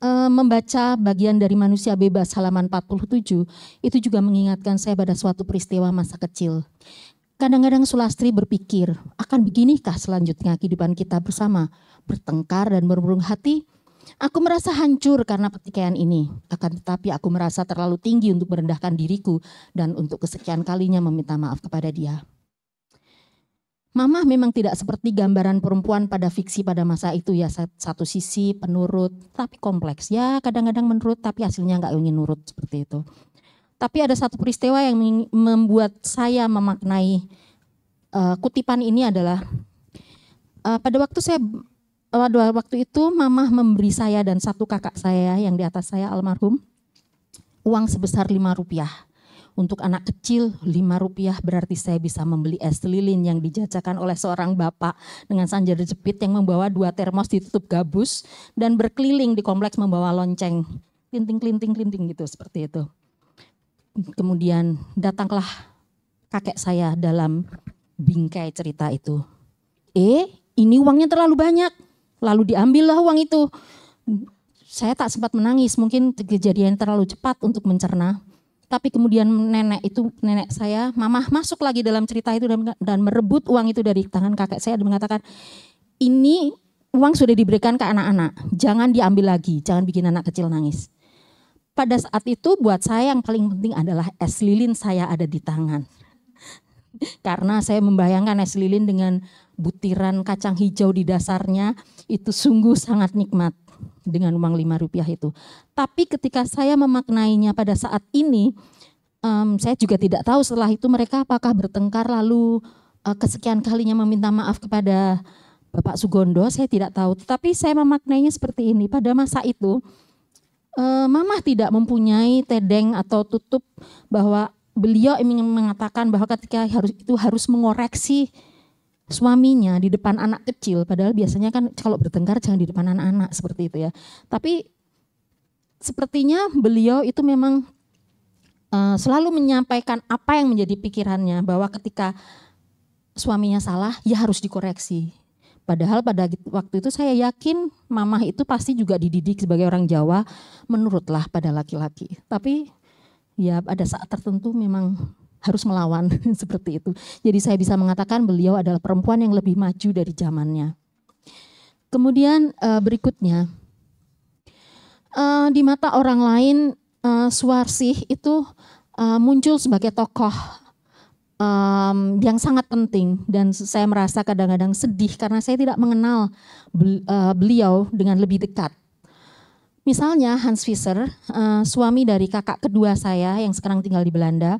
eh, membaca bagian dari manusia bebas halaman 47 itu juga mengingatkan saya pada suatu peristiwa masa kecil. Kadang-kadang Sulastri berpikir, akan beginikah selanjutnya kehidupan kita bersama? Bertengkar dan berburung hati, Aku merasa hancur karena pertikaian ini, akan tetapi aku merasa terlalu tinggi untuk merendahkan diriku dan untuk kesekian kalinya meminta maaf kepada dia. Mama memang tidak seperti gambaran perempuan pada fiksi pada masa itu ya satu sisi penurut tapi kompleks ya kadang-kadang menurut tapi hasilnya nggak ingin nurut seperti itu. Tapi ada satu peristiwa yang membuat saya memaknai uh, kutipan ini adalah uh, pada waktu saya pada waktu itu mamah memberi saya dan satu kakak saya yang di atas saya almarhum uang sebesar lima rupiah. Untuk anak kecil, lima rupiah berarti saya bisa membeli es lilin yang dijajakan oleh seorang bapak dengan sanjari jepit yang membawa dua termos ditutup gabus dan berkeliling di kompleks membawa lonceng. Klinting-klinting-klinting gitu, seperti itu. Kemudian datanglah kakek saya dalam bingkai cerita itu. Eh, ini uangnya terlalu banyak. Lalu diambillah uang itu. Saya tak sempat menangis, mungkin kejadian terlalu cepat untuk mencerna. Tapi kemudian nenek itu, nenek saya, mamah masuk lagi dalam cerita itu dan, dan merebut uang itu dari tangan kakek saya dan mengatakan, ini uang sudah diberikan ke anak-anak, jangan diambil lagi, jangan bikin anak kecil nangis pada saat itu buat saya yang paling penting adalah es lilin saya ada di tangan. Karena saya membayangkan es lilin dengan butiran kacang hijau di dasarnya itu sungguh sangat nikmat dengan uang lima rupiah itu. Tapi ketika saya memaknainya pada saat ini, um, saya juga tidak tahu setelah itu mereka apakah bertengkar lalu uh, kesekian kalinya meminta maaf kepada Bapak Sugondo, saya tidak tahu. Tapi saya memaknainya seperti ini. Pada masa itu, uh, Mamah tidak mempunyai tedeng atau tutup bahwa beliau ingin mengatakan bahwa ketika harus itu harus mengoreksi suaminya di depan anak kecil, padahal biasanya kan kalau bertengkar jangan di depan anak-anak seperti itu ya. Tapi sepertinya beliau itu memang eh, selalu menyampaikan apa yang menjadi pikirannya bahwa ketika suaminya salah ya harus dikoreksi. Padahal pada waktu itu saya yakin mamah itu pasti juga dididik sebagai orang Jawa menurutlah pada laki-laki. Tapi ya pada saat tertentu memang harus melawan seperti itu. Jadi saya bisa mengatakan beliau adalah perempuan yang lebih maju dari zamannya. Kemudian uh, berikutnya uh, di mata orang lain uh, eh, Suarsih itu uh, muncul sebagai tokoh um, yang sangat penting dan saya merasa kadang-kadang sedih karena saya tidak mengenal beliau dengan lebih dekat. Misalnya Hans Visser, uh, suami dari kakak kedua saya yang sekarang tinggal di Belanda,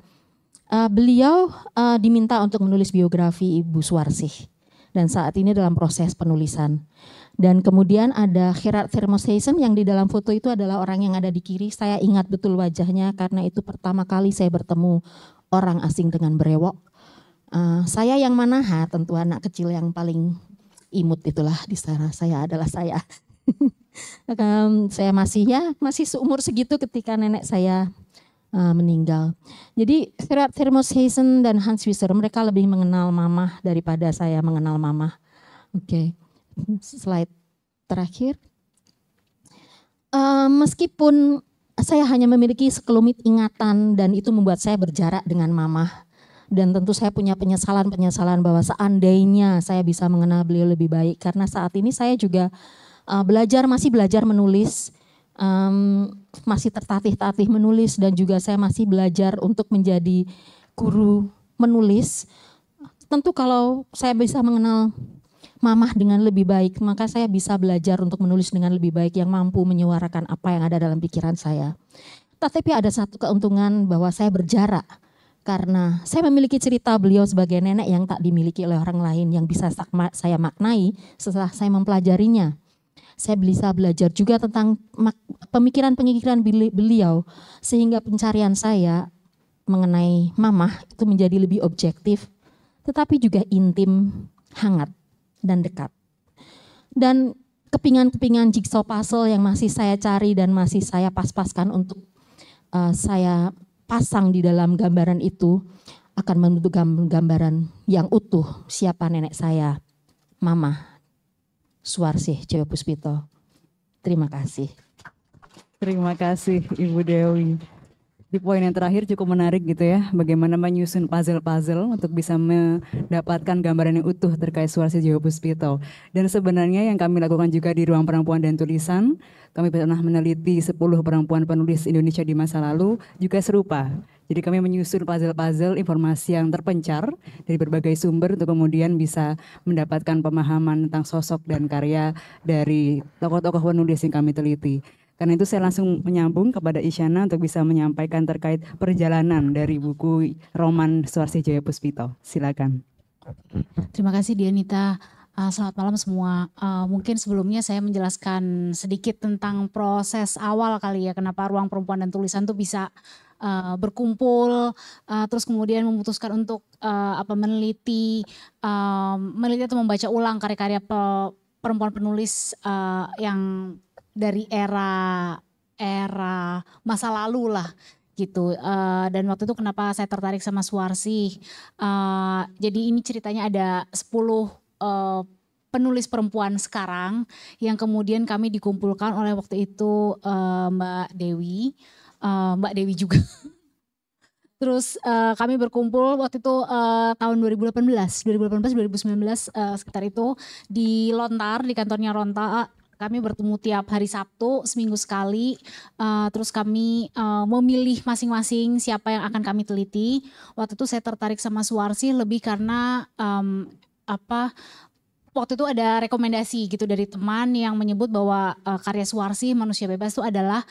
uh, beliau uh, diminta untuk menulis biografi Ibu Suwarsih dan saat ini dalam proses penulisan. Dan kemudian ada Gerard Thermoseism yang di dalam foto itu adalah orang yang ada di kiri. Saya ingat betul wajahnya karena itu pertama kali saya bertemu orang asing dengan berewok. Uh, eh, saya yang manaha tentu anak kecil yang paling imut itulah di sana. Saya adalah saya. saya masih ya masih seumur segitu ketika nenek saya Eh, meninggal. Jadi Thermos Heisen dan Hans Wieser mereka lebih mengenal mama daripada saya mengenal mama. Oke, okay. slide terakhir. Uh, meskipun saya hanya memiliki sekelumit ingatan dan itu membuat saya berjarak dengan mama. Dan tentu saya punya penyesalan-penyesalan bahwa seandainya saya bisa mengenal beliau lebih baik. Karena saat ini saya juga eh, belajar, masih belajar menulis um, masih tertatih-tatih menulis dan juga saya masih belajar untuk menjadi guru menulis. Tentu kalau saya bisa mengenal mamah dengan lebih baik, maka saya bisa belajar untuk menulis dengan lebih baik yang mampu menyuarakan apa yang ada dalam pikiran saya. Tetapi ada satu keuntungan bahwa saya berjarak karena saya memiliki cerita beliau sebagai nenek yang tak dimiliki oleh orang lain yang bisa saya maknai setelah saya mempelajarinya saya bisa belajar juga tentang pemikiran-pemikiran beliau sehingga pencarian saya mengenai mamah itu menjadi lebih objektif tetapi juga intim, hangat dan dekat. Dan kepingan-kepingan jigsaw puzzle yang masih saya cari dan masih saya pas-paskan untuk uh, saya pasang di dalam gambaran itu akan membentuk gambaran yang utuh siapa nenek saya, mama Suarsih Cewek Puspito. Terima kasih. Terima kasih Ibu Dewi. Di poin yang terakhir cukup menarik gitu ya, bagaimana menyusun puzzle-puzzle untuk bisa mendapatkan gambaran yang utuh terkait Suarsi Jawa Puspito. Dan sebenarnya yang kami lakukan juga di ruang perempuan dan tulisan, kami pernah meneliti 10 perempuan penulis Indonesia di masa lalu juga serupa jadi kami menyusun puzzle-puzzle informasi yang terpencar dari berbagai sumber untuk kemudian bisa mendapatkan pemahaman tentang sosok dan karya dari tokoh-tokoh penulis yang kami teliti. Karena itu saya langsung menyambung kepada Isyana untuk bisa menyampaikan terkait perjalanan dari buku roman Suarsi Jaya Puspito. Silakan. Terima kasih Dianita. Uh, selamat malam semua. Uh, mungkin sebelumnya saya menjelaskan sedikit tentang proses awal kali ya, kenapa ruang perempuan dan tulisan tuh bisa uh, berkumpul uh, terus kemudian memutuskan untuk uh, apa meneliti uh, meneliti atau membaca ulang karya-karya pe perempuan penulis uh, yang dari era era masa lalu lah gitu uh, dan waktu itu kenapa saya tertarik sama Suarsi uh, jadi ini ceritanya ada 10 uh, penulis perempuan sekarang yang kemudian kami dikumpulkan oleh waktu itu uh, Mbak Dewi uh, Mbak Dewi juga. Terus uh, kami berkumpul waktu itu uh, tahun 2018, 2018 2019 uh, sekitar itu di Lontar di kantornya Ronta kami bertemu tiap hari Sabtu seminggu sekali uh, terus kami uh, memilih masing-masing siapa yang akan kami teliti. Waktu itu saya tertarik sama Suarsi lebih karena um, apa waktu itu ada rekomendasi gitu dari teman yang menyebut bahwa uh, karya Suarsi Manusia Bebas itu adalah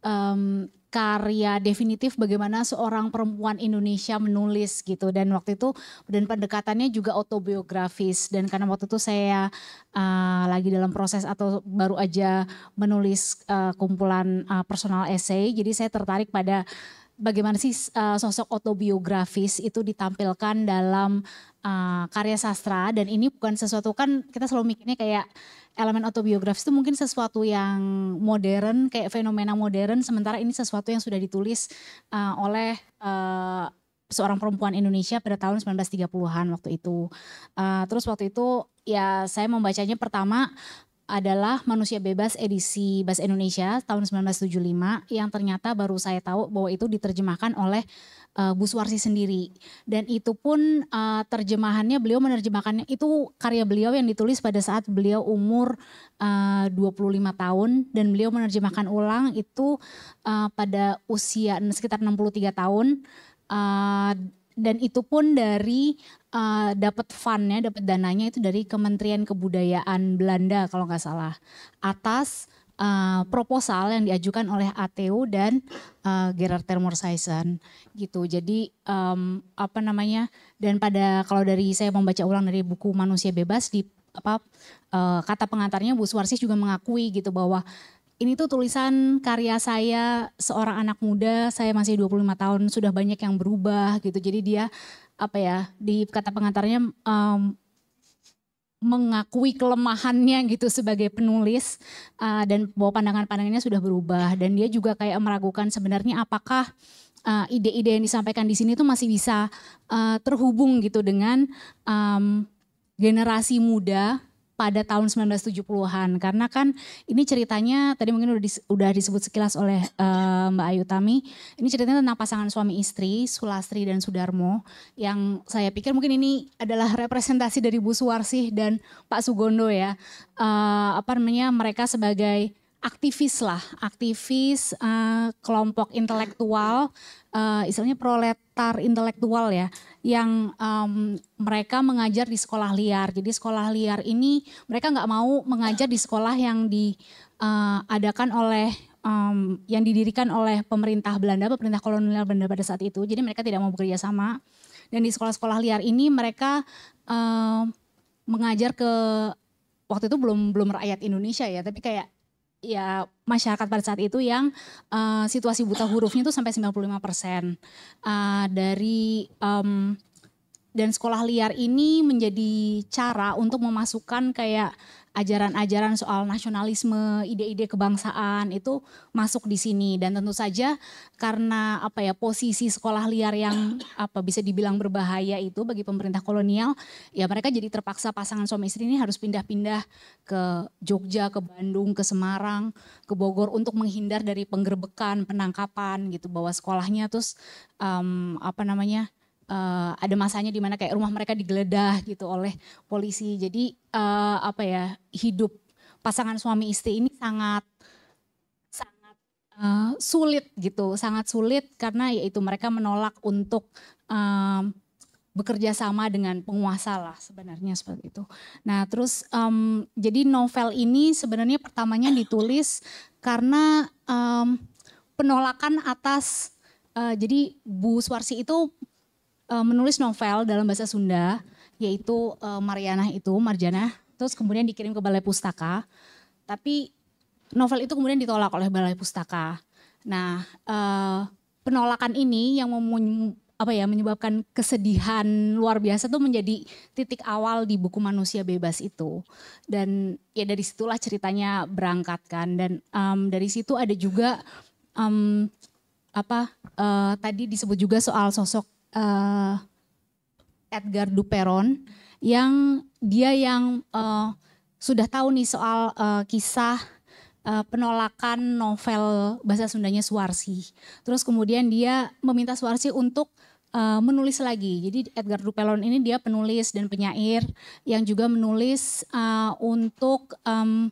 um, karya definitif bagaimana seorang perempuan Indonesia menulis gitu dan waktu itu dan pendekatannya juga autobiografis dan karena waktu itu saya uh, lagi dalam proses atau baru aja menulis uh, kumpulan uh, personal essay jadi saya tertarik pada bagaimana sih uh, sosok autobiografis itu ditampilkan dalam uh, karya sastra dan ini bukan sesuatu kan kita selalu mikirnya kayak elemen autobiografis itu mungkin sesuatu yang modern kayak fenomena modern sementara ini sesuatu yang sudah ditulis uh, oleh uh, seorang perempuan Indonesia pada tahun 1930-an waktu itu. Uh, terus waktu itu ya saya membacanya pertama adalah Manusia Bebas edisi Bahasa Indonesia tahun 1975 yang ternyata baru saya tahu bahwa itu diterjemahkan oleh uh, Bu Suwarsi sendiri. Dan itu pun uh, terjemahannya beliau menerjemahkannya itu karya beliau yang ditulis pada saat beliau umur eh, uh, 25 tahun dan beliau menerjemahkan ulang itu uh, pada usia sekitar 63 tahun. Uh, dan itu pun dari uh, eh, dapat funnya, dapat dananya itu dari Kementerian Kebudayaan Belanda kalau nggak salah atas uh, proposal yang diajukan oleh ATU dan uh, eh, Gerard Termorsaisen gitu. Jadi um, apa namanya? Dan pada kalau dari saya membaca ulang dari buku Manusia Bebas di apa uh, kata pengantarnya Bu Suwarsi juga mengakui gitu bahwa ini tuh tulisan karya saya seorang anak muda, saya masih 25 tahun, sudah banyak yang berubah gitu. Jadi dia apa ya di kata pengantarnya um, mengakui kelemahannya gitu sebagai penulis uh, dan bahwa pandangan-pandangannya sudah berubah dan dia juga kayak meragukan sebenarnya apakah eh, ide-ide uh, yang disampaikan di sini itu masih bisa uh, terhubung gitu dengan um, generasi muda pada tahun 1970-an karena kan ini ceritanya tadi mungkin udah, dis, udah disebut sekilas oleh uh, Mbak Ayu Tami ini ceritanya tentang pasangan suami istri Sulastri dan Sudarmo yang saya pikir mungkin ini adalah representasi dari Bu Suwarsih dan Pak Sugondo ya uh, apa namanya mereka sebagai aktivis lah, aktivis uh, kelompok intelektual, uh, istilahnya proletar intelektual ya, yang um, mereka mengajar di sekolah liar. Jadi sekolah liar ini mereka nggak mau mengajar di sekolah yang diadakan eh, uh, oleh um, yang didirikan oleh pemerintah Belanda, pemerintah kolonial Belanda pada saat itu. Jadi mereka tidak mau bekerja sama. Dan di sekolah-sekolah liar ini mereka uh, mengajar ke waktu itu belum belum rakyat Indonesia ya, tapi kayak ya masyarakat pada saat itu yang uh, situasi buta hurufnya itu sampai 95 persen uh, dari um, dan sekolah liar ini menjadi cara untuk memasukkan kayak ajaran-ajaran soal nasionalisme, ide-ide kebangsaan itu masuk di sini dan tentu saja karena apa ya posisi sekolah liar yang apa bisa dibilang berbahaya itu bagi pemerintah kolonial, ya mereka jadi terpaksa pasangan suami istri ini harus pindah-pindah ke Jogja, ke Bandung, ke Semarang, ke Bogor untuk menghindar dari penggerbekan, penangkapan gitu bahwa sekolahnya terus um, apa namanya? uh, ada masanya di mana kayak rumah mereka digeledah gitu oleh polisi. Jadi uh, apa ya hidup pasangan suami istri ini sangat sangat uh, sulit gitu, sangat sulit karena yaitu mereka menolak untuk um, bekerja sama dengan penguasa lah sebenarnya seperti itu. Nah terus um, jadi novel ini sebenarnya pertamanya ditulis karena um, penolakan atas uh, jadi Bu Swarsi itu uh, menulis novel dalam bahasa Sunda yaitu uh, eh, Mariana itu Marjana terus kemudian dikirim ke balai pustaka tapi novel itu kemudian ditolak oleh balai pustaka nah uh, penolakan ini yang apa ya menyebabkan kesedihan luar biasa tuh menjadi titik awal di buku manusia bebas itu dan ya dari situlah ceritanya berangkat kan dan um, dari situ ada juga um, apa uh, tadi disebut juga soal sosok uh, Edgar Duperon yang dia yang uh, sudah tahu nih soal uh, kisah uh, penolakan novel bahasa Sundanya Suwarsi. Terus kemudian dia meminta Suwarsi untuk uh, menulis lagi. Jadi Edgar Duperon ini dia penulis dan penyair yang juga menulis uh, untuk um,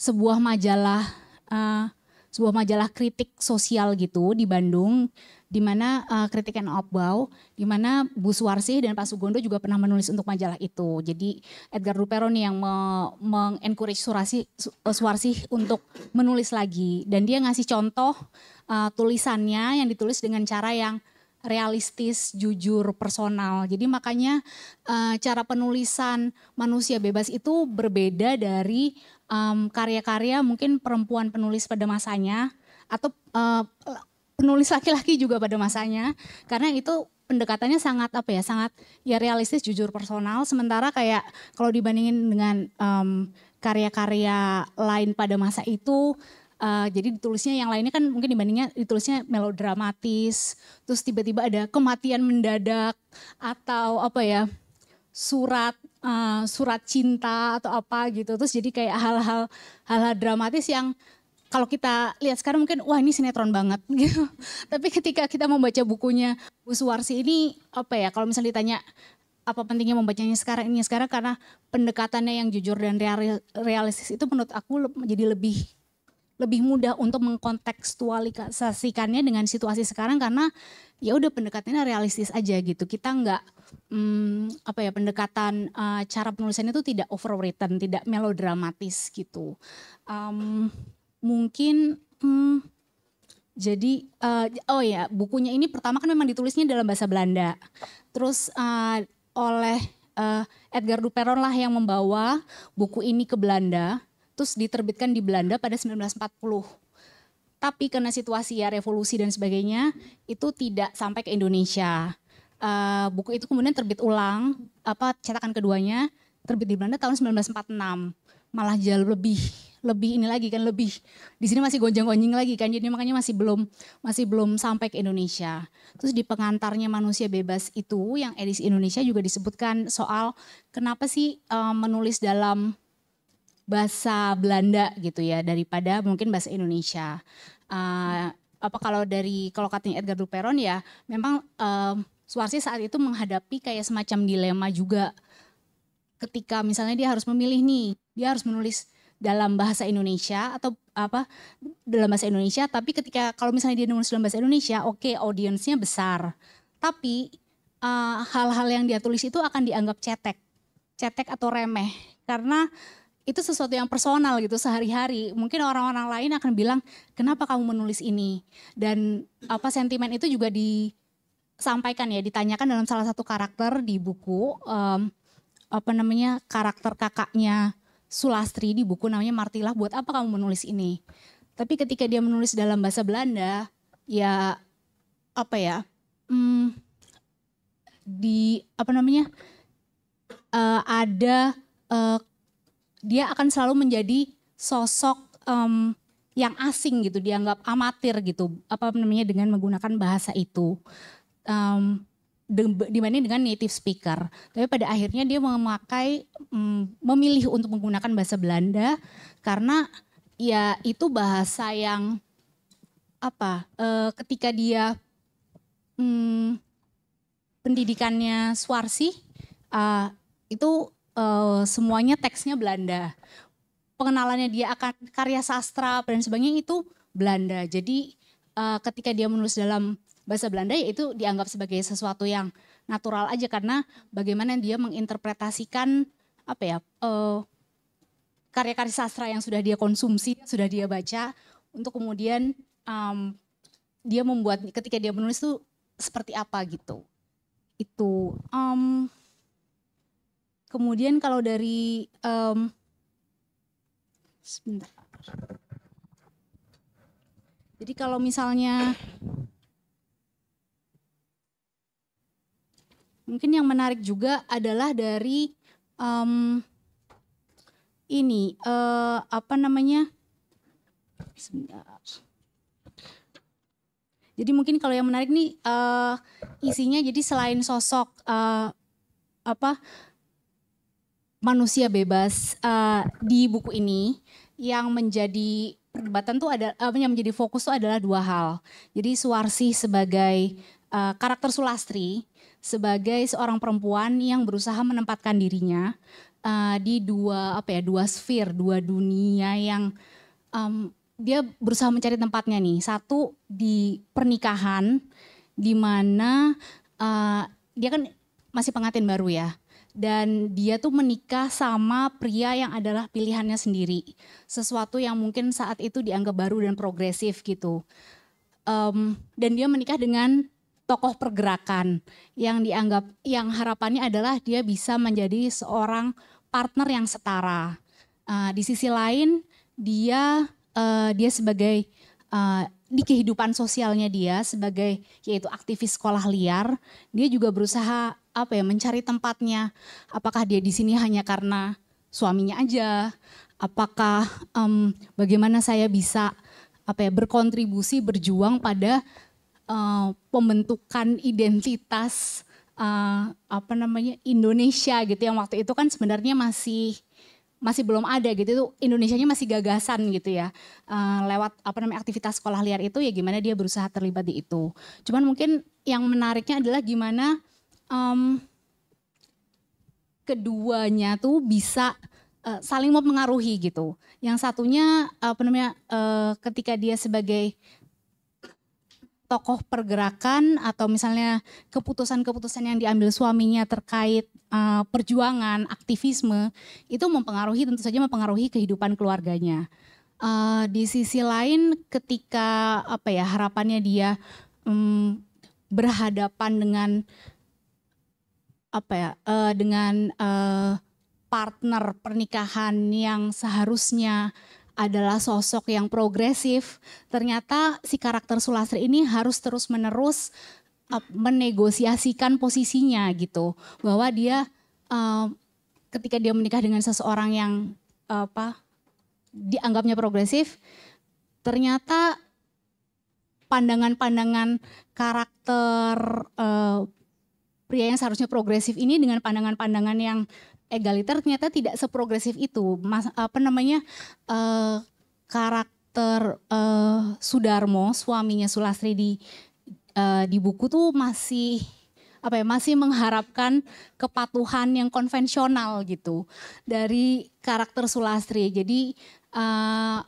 sebuah majalah uh, sebuah majalah kritik sosial gitu di Bandung di mana uh, kritikan and di mana Bu Suwarsi dan Pak Sugondo juga pernah menulis untuk majalah itu. Jadi Edgar Rupero nih yang me mengencourage Suwarsi, eh, Suwarsi untuk menulis lagi. Dan dia ngasih contoh uh, tulisannya yang ditulis dengan cara yang realistis, jujur, personal. Jadi makanya uh, cara penulisan manusia bebas itu berbeda dari karya-karya um, mungkin perempuan penulis pada masanya atau uh, penulis laki-laki juga pada masanya karena itu pendekatannya sangat apa ya sangat ya realistis jujur personal sementara kayak kalau dibandingin dengan um, karya-karya lain pada masa itu uh, jadi ditulisnya yang lainnya kan mungkin dibandingnya ditulisnya melodramatis, terus tiba-tiba ada kematian mendadak atau apa ya surat uh, surat cinta atau apa gitu, terus jadi kayak hal-hal hal-hal dramatis yang kalau kita lihat sekarang mungkin wah ini sinetron banget gitu. Tapi ketika kita membaca bukunya Bu Suwarsi ini apa ya kalau misalnya ditanya apa pentingnya membacanya sekarang ini sekarang karena pendekatannya yang jujur dan realistis itu menurut aku jadi lebih lebih mudah untuk mengkontekstualisasikannya dengan situasi sekarang karena ya udah pendekatannya realistis aja gitu kita nggak hmm, apa ya pendekatan uh, cara penulisannya itu tidak overwritten tidak melodramatis gitu um, mungkin hmm, jadi uh, oh ya bukunya ini pertama kan memang ditulisnya dalam bahasa Belanda. Terus uh, oleh uh, Edgar Duperon lah yang membawa buku ini ke Belanda. Terus diterbitkan di Belanda pada 1940. Tapi karena situasi ya revolusi dan sebagainya itu tidak sampai ke Indonesia. Uh, buku itu kemudian terbit ulang apa cetakan keduanya terbit di Belanda tahun 1946 malah jauh lebih lebih ini lagi kan lebih di sini masih gonjang-gonjing lagi kan jadi makanya masih belum masih belum sampai ke Indonesia. Terus di pengantarnya manusia bebas itu yang edisi Indonesia juga disebutkan soal kenapa sih uh, menulis dalam bahasa Belanda gitu ya daripada mungkin bahasa Indonesia. Uh, apa kalau dari kalau katanya Edgar Duperon ya memang uh, Suarsi saat itu menghadapi kayak semacam dilema juga ketika misalnya dia harus memilih nih, dia harus menulis dalam bahasa Indonesia atau apa dalam bahasa Indonesia tapi ketika kalau misalnya dia nulis dalam bahasa Indonesia oke okay, audiensnya besar tapi eh, hal-hal uh, yang dia tulis itu akan dianggap cetek cetek atau remeh karena itu sesuatu yang personal gitu sehari-hari mungkin orang-orang lain akan bilang kenapa kamu menulis ini dan apa sentimen itu juga disampaikan ya ditanyakan dalam salah satu karakter di buku um, apa namanya karakter kakaknya Sulastri di buku namanya Martilah buat apa kamu menulis ini? Tapi ketika dia menulis dalam bahasa Belanda, ya apa ya? Hmm, di apa namanya? Uh, ada uh, dia akan selalu menjadi sosok um, yang asing gitu, dianggap amatir gitu, apa namanya dengan menggunakan bahasa itu. Um, dibanding dengan native speaker. Tapi pada akhirnya dia memakai mm, memilih untuk menggunakan bahasa Belanda karena ya itu bahasa yang apa e, ketika dia mm, pendidikannya Swarsi uh, eh, itu uh, semuanya teksnya Belanda. Pengenalannya dia akan karya sastra dan sebagainya itu Belanda. Jadi uh, ketika dia menulis dalam bahasa Belanda itu dianggap sebagai sesuatu yang natural aja karena bagaimana dia menginterpretasikan apa ya karya eh, karya-karya sastra yang sudah dia konsumsi, sudah dia baca untuk kemudian um, dia membuat ketika dia menulis itu seperti apa gitu. Itu um, kemudian kalau dari um, sebentar. Jadi kalau misalnya Mungkin yang menarik juga adalah dari um, ini uh, apa namanya? Jadi mungkin kalau yang menarik nih uh, isinya jadi selain sosok uh, apa manusia bebas uh, di buku ini yang menjadi perdebatan tuh ada uh, yang menjadi fokus tuh adalah dua hal. Jadi Suwarsi sebagai uh, karakter Sulastri sebagai seorang perempuan yang berusaha menempatkan dirinya uh, di dua apa ya dua sfer, dua dunia yang um, dia berusaha mencari tempatnya nih satu di pernikahan di mana uh, dia kan masih pengantin baru ya dan dia tuh menikah sama pria yang adalah pilihannya sendiri sesuatu yang mungkin saat itu dianggap baru dan progresif gitu um, dan dia menikah dengan tokoh pergerakan yang dianggap yang harapannya adalah dia bisa menjadi seorang partner yang setara. Uh, di sisi lain dia uh, dia sebagai uh, di kehidupan sosialnya dia sebagai yaitu aktivis sekolah liar, dia juga berusaha apa ya mencari tempatnya. Apakah dia di sini hanya karena suaminya aja? Apakah um, bagaimana saya bisa apa ya berkontribusi berjuang pada uh, pembentukan identitas uh, apa namanya Indonesia gitu yang waktu itu kan sebenarnya masih masih belum ada gitu itu Indonesianya masih gagasan gitu ya uh, lewat apa namanya aktivitas sekolah liar itu ya gimana dia berusaha terlibat di itu cuman mungkin yang menariknya adalah gimana um, keduanya tuh bisa uh, saling mempengaruhi gitu yang satunya apa namanya uh, ketika dia sebagai tokoh pergerakan atau misalnya keputusan-keputusan yang diambil suaminya terkait uh, perjuangan, aktivisme itu mempengaruhi tentu saja mempengaruhi kehidupan keluarganya. Uh, di sisi lain ketika apa ya harapannya dia um, berhadapan dengan apa ya uh, dengan uh, partner pernikahan yang seharusnya adalah sosok yang progresif, ternyata si karakter Sulastri ini harus terus-menerus menegosiasikan posisinya gitu, bahwa dia eh, ketika dia menikah dengan seseorang yang apa dianggapnya progresif, ternyata pandangan-pandangan karakter eh, pria yang seharusnya progresif ini dengan pandangan-pandangan yang egaliter ternyata tidak seprogresif itu. Mas, apa namanya uh, karakter uh, Sudarmo suaminya Sulastri di uh, di buku tuh masih apa ya masih mengharapkan kepatuhan yang konvensional gitu dari karakter Sulastri. Jadi uh,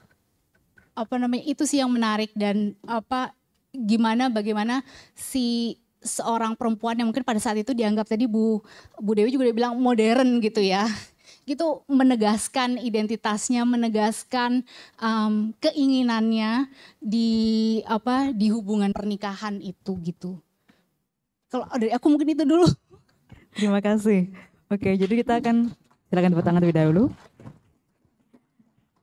apa namanya itu sih yang menarik dan apa gimana bagaimana si seorang perempuan yang mungkin pada saat itu dianggap tadi Bu Bu Dewi juga udah bilang modern gitu ya. Gitu menegaskan identitasnya, menegaskan um, keinginannya di apa di hubungan pernikahan itu gitu. Kalau dari aku mungkin itu dulu. Terima kasih. Oke, jadi kita akan silakan tepuk tangan terlebih dahulu.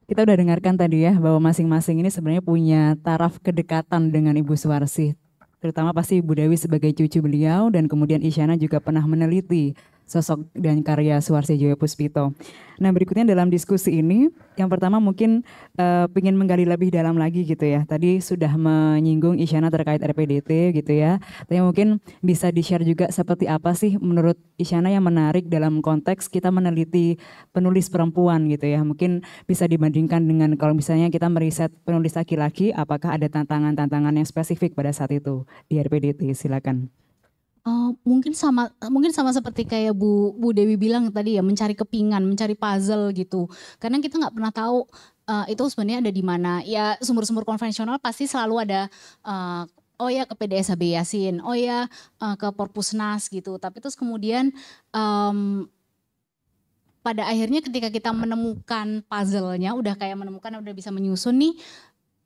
Kita udah dengarkan tadi ya bahwa masing-masing ini sebenarnya punya taraf kedekatan dengan Ibu Suwarsi terutama pasti Bu Dewi sebagai cucu beliau dan kemudian Isyana juga pernah meneliti sosok dan karya Suwarsi Joyo Puspito. Nah berikutnya dalam diskusi ini, yang pertama mungkin uh, eh, ingin menggali lebih dalam lagi gitu ya. Tadi sudah menyinggung Isyana terkait RPDT gitu ya. Tapi mungkin bisa di-share juga seperti apa sih menurut Isyana yang menarik dalam konteks kita meneliti penulis perempuan gitu ya. Mungkin bisa dibandingkan dengan kalau misalnya kita meriset penulis laki-laki, apakah ada tantangan-tantangan yang spesifik pada saat itu di RPDT? Silakan. Eh, mungkin sama mungkin sama seperti kayak Bu Bu Dewi bilang tadi ya mencari kepingan mencari puzzle gitu karena kita nggak pernah tahu uh, itu sebenarnya ada di mana ya sumber-sumber konvensional pasti selalu ada uh, oh ya ke PDSHB Yasin oh ya uh, ke Porpusnas gitu tapi terus kemudian um, pada akhirnya ketika kita menemukan puzzle-nya udah kayak menemukan udah bisa menyusun nih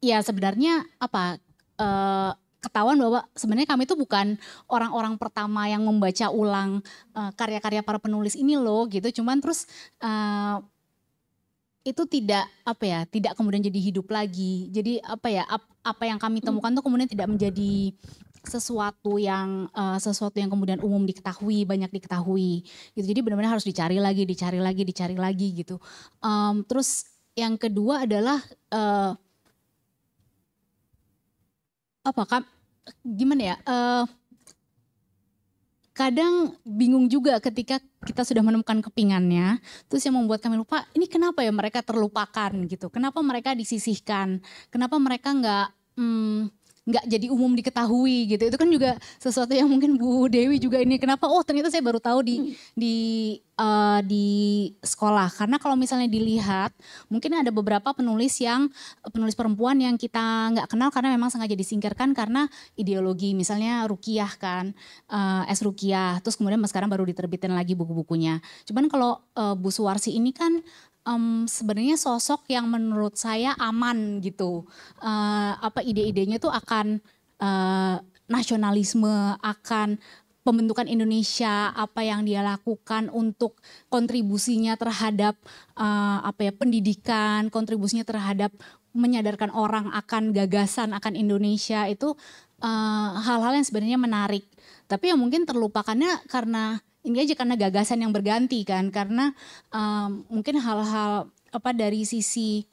ya sebenarnya apa uh, ketahuan bahwa sebenarnya kami itu bukan orang-orang pertama yang membaca ulang eh, karya-karya uh, para penulis ini loh gitu. Cuman terus uh, itu tidak apa ya, tidak kemudian jadi hidup lagi. Jadi apa ya, ap, apa yang kami temukan tuh kemudian tidak menjadi sesuatu yang uh, sesuatu yang kemudian umum diketahui, banyak diketahui. Gitu. Jadi benar-benar harus dicari lagi, dicari lagi, dicari lagi gitu. Um, terus yang kedua adalah uh, apa apakah gimana ya? Uh, kadang bingung juga ketika kita sudah menemukan kepingannya, terus yang membuat kami lupa, ini kenapa ya mereka terlupakan gitu? Kenapa mereka disisihkan? Kenapa mereka nggak hmm, nggak jadi umum diketahui gitu. Itu kan juga sesuatu yang mungkin Bu Dewi juga ini kenapa oh ternyata saya baru tahu di di uh, di sekolah. Karena kalau misalnya dilihat mungkin ada beberapa penulis yang penulis perempuan yang kita nggak kenal karena memang sengaja disingkirkan karena ideologi misalnya Rukiah kan, uh, S Rukiah. Terus kemudian sekarang baru diterbitin lagi buku-bukunya. Cuman kalau uh, Bu Suwarsi ini kan um, sebenarnya sosok yang menurut saya aman gitu. Uh, apa ide-idenya tuh akan uh, nasionalisme, akan pembentukan Indonesia, apa yang dia lakukan untuk kontribusinya terhadap uh, apa ya pendidikan, kontribusinya terhadap menyadarkan orang akan gagasan akan Indonesia itu hal-hal uh, hal yang sebenarnya menarik. Tapi yang mungkin terlupakannya karena ini aja karena gagasan yang berganti kan karena um, mungkin hal-hal apa dari sisi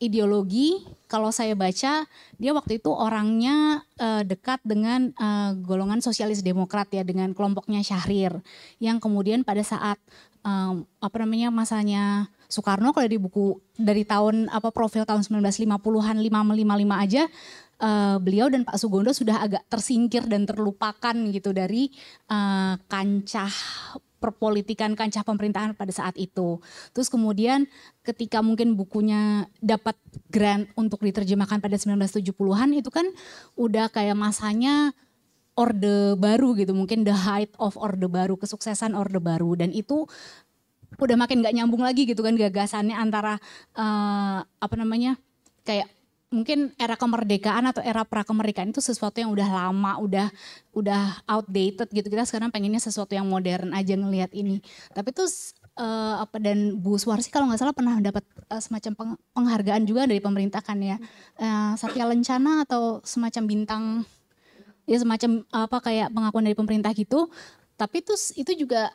ideologi kalau saya baca dia waktu itu orangnya uh, dekat dengan uh, golongan sosialis demokrat ya dengan kelompoknya Syahrir yang kemudian pada saat um, apa namanya masanya Soekarno kalau di buku dari tahun apa profil tahun 1950-an 555 aja uh, beliau dan Pak Sugondo sudah agak tersingkir dan terlupakan gitu dari uh, kancah perpolitikan kancah pemerintahan pada saat itu. Terus kemudian ketika mungkin bukunya dapat grant untuk diterjemahkan pada 1970-an itu kan udah kayak masanya orde baru gitu mungkin the height of orde baru kesuksesan orde baru dan itu udah makin nggak nyambung lagi gitu kan gagasannya antara uh, apa namanya kayak mungkin era kemerdekaan atau era pra kemerdekaan itu sesuatu yang udah lama, udah udah outdated gitu. Kita sekarang pengennya sesuatu yang modern aja ngelihat ini. Tapi terus uh, eh, apa dan Bu Suwarsi kalau nggak salah pernah dapat uh, semacam penghargaan juga dari pemerintah kan ya. Uh, Satya Lencana atau semacam bintang ya semacam apa kayak pengakuan dari pemerintah gitu. Tapi terus itu juga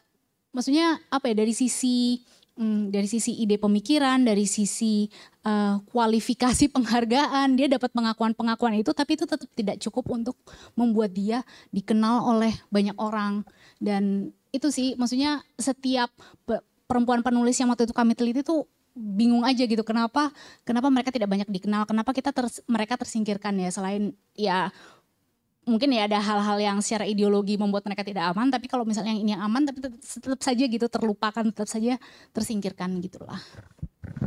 maksudnya apa ya dari sisi hmm, dari sisi ide pemikiran, dari sisi uh, kualifikasi penghargaan, dia dapat pengakuan-pengakuan itu, tapi itu tetap tidak cukup untuk membuat dia dikenal oleh banyak orang. Dan itu sih, maksudnya setiap perempuan penulis yang waktu itu kami teliti itu bingung aja gitu kenapa kenapa mereka tidak banyak dikenal kenapa kita ter, mereka tersingkirkan ya selain ya mungkin ya ada hal-hal yang secara ideologi membuat mereka tidak aman tapi kalau misalnya yang ini aman tapi tetap, tetap saja gitu terlupakan tetap saja tersingkirkan gitulah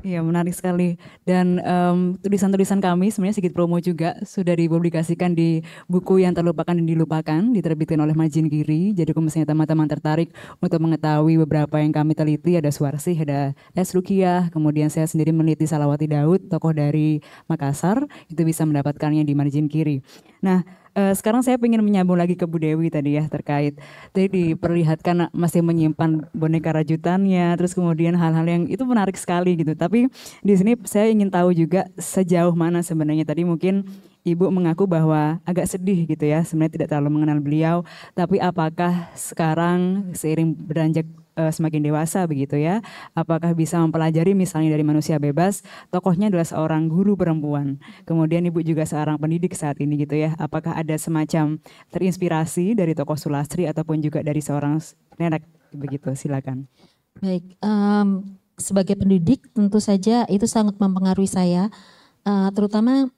Iya menarik sekali dan um, tulisan-tulisan kami sebenarnya sedikit promo juga sudah dipublikasikan di buku yang terlupakan dan dilupakan diterbitkan oleh Majin Kiri. jadi kalau misalnya teman-teman tertarik untuk mengetahui beberapa yang kami teliti ada Suarsih ada Es Rukiah kemudian saya sendiri meneliti Salawati Daud tokoh dari Makassar itu bisa mendapatkannya di Majin Kiri. nah uh, sekarang saya ingin menyambung lagi ke Bu Dewi tadi ya terkait tadi diperlihatkan masih menyimpan boneka rajutannya, terus kemudian hal-hal yang itu menarik sekali gitu. Tapi di sini saya ingin tahu juga sejauh mana sebenarnya tadi mungkin Ibu mengaku bahwa agak sedih gitu ya, sebenarnya tidak terlalu mengenal beliau, tapi apakah sekarang seiring beranjak uh, semakin dewasa begitu ya. Apakah bisa mempelajari misalnya dari manusia bebas, tokohnya adalah seorang guru perempuan. Kemudian ibu juga seorang pendidik saat ini gitu ya. Apakah ada semacam terinspirasi dari tokoh Sulastri ataupun juga dari seorang nenek begitu? Silakan. Baik, um, sebagai pendidik tentu saja itu sangat mempengaruhi saya, uh, terutama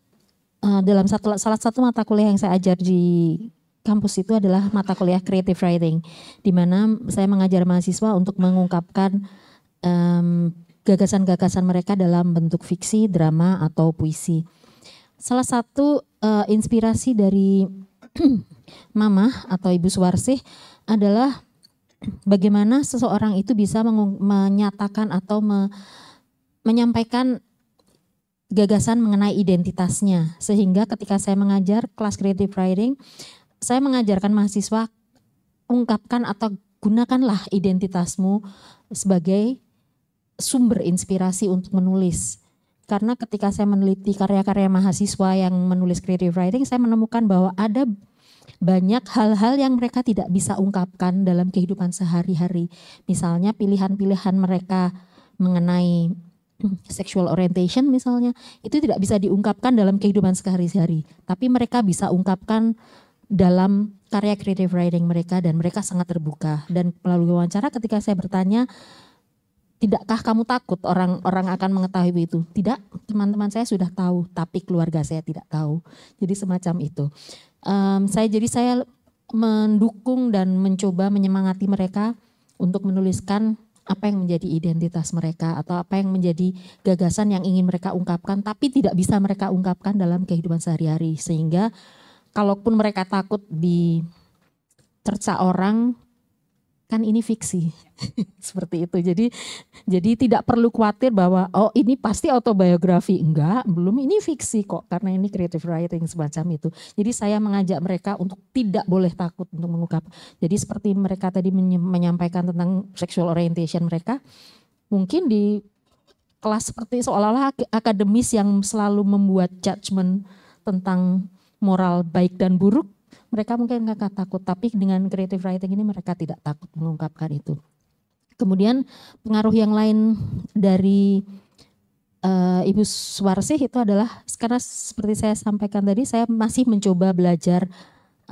uh, dalam satu salah satu mata kuliah yang saya ajar di kampus itu adalah mata kuliah creative writing, di mana saya mengajar mahasiswa untuk mengungkapkan gagasan gagasan-gagasan mereka dalam bentuk fiksi, drama, atau puisi. Salah satu uh, inspirasi dari mama atau ibu Suwarsih adalah bagaimana seseorang itu bisa menyatakan atau me menyampaikan gagasan mengenai identitasnya. Sehingga ketika saya mengajar kelas creative writing, saya mengajarkan mahasiswa ungkapkan atau gunakanlah identitasmu sebagai sumber inspirasi untuk menulis. Karena ketika saya meneliti karya-karya mahasiswa yang menulis creative writing, saya menemukan bahwa ada banyak hal-hal yang mereka tidak bisa ungkapkan dalam kehidupan sehari-hari. Misalnya pilihan-pilihan mereka mengenai sexual orientation misalnya, itu tidak bisa diungkapkan dalam kehidupan sehari-hari. Tapi mereka bisa ungkapkan dalam karya creative writing mereka dan mereka sangat terbuka dan melalui wawancara ketika saya bertanya tidakkah kamu takut orang-orang akan mengetahui itu tidak teman-teman saya sudah tahu tapi keluarga saya tidak tahu jadi semacam itu um, saya jadi saya mendukung dan mencoba menyemangati mereka untuk menuliskan apa yang menjadi identitas mereka atau apa yang menjadi gagasan yang ingin mereka ungkapkan tapi tidak bisa mereka ungkapkan dalam kehidupan sehari-hari sehingga kalaupun mereka takut dicerca orang, kan ini fiksi seperti itu jadi jadi tidak perlu khawatir bahwa oh ini pasti autobiografi enggak belum ini fiksi kok karena ini creative writing semacam itu jadi saya mengajak mereka untuk tidak boleh takut untuk mengungkap jadi seperti mereka tadi menyampaikan tentang sexual orientation mereka mungkin di kelas seperti seolah-olah akademis yang selalu membuat judgement tentang moral baik dan buruk, mereka mungkin nggak takut, tapi dengan creative writing ini mereka tidak takut mengungkapkan itu. Kemudian pengaruh yang lain dari uh, Ibu Suwarsih itu adalah karena seperti saya sampaikan tadi, saya masih mencoba belajar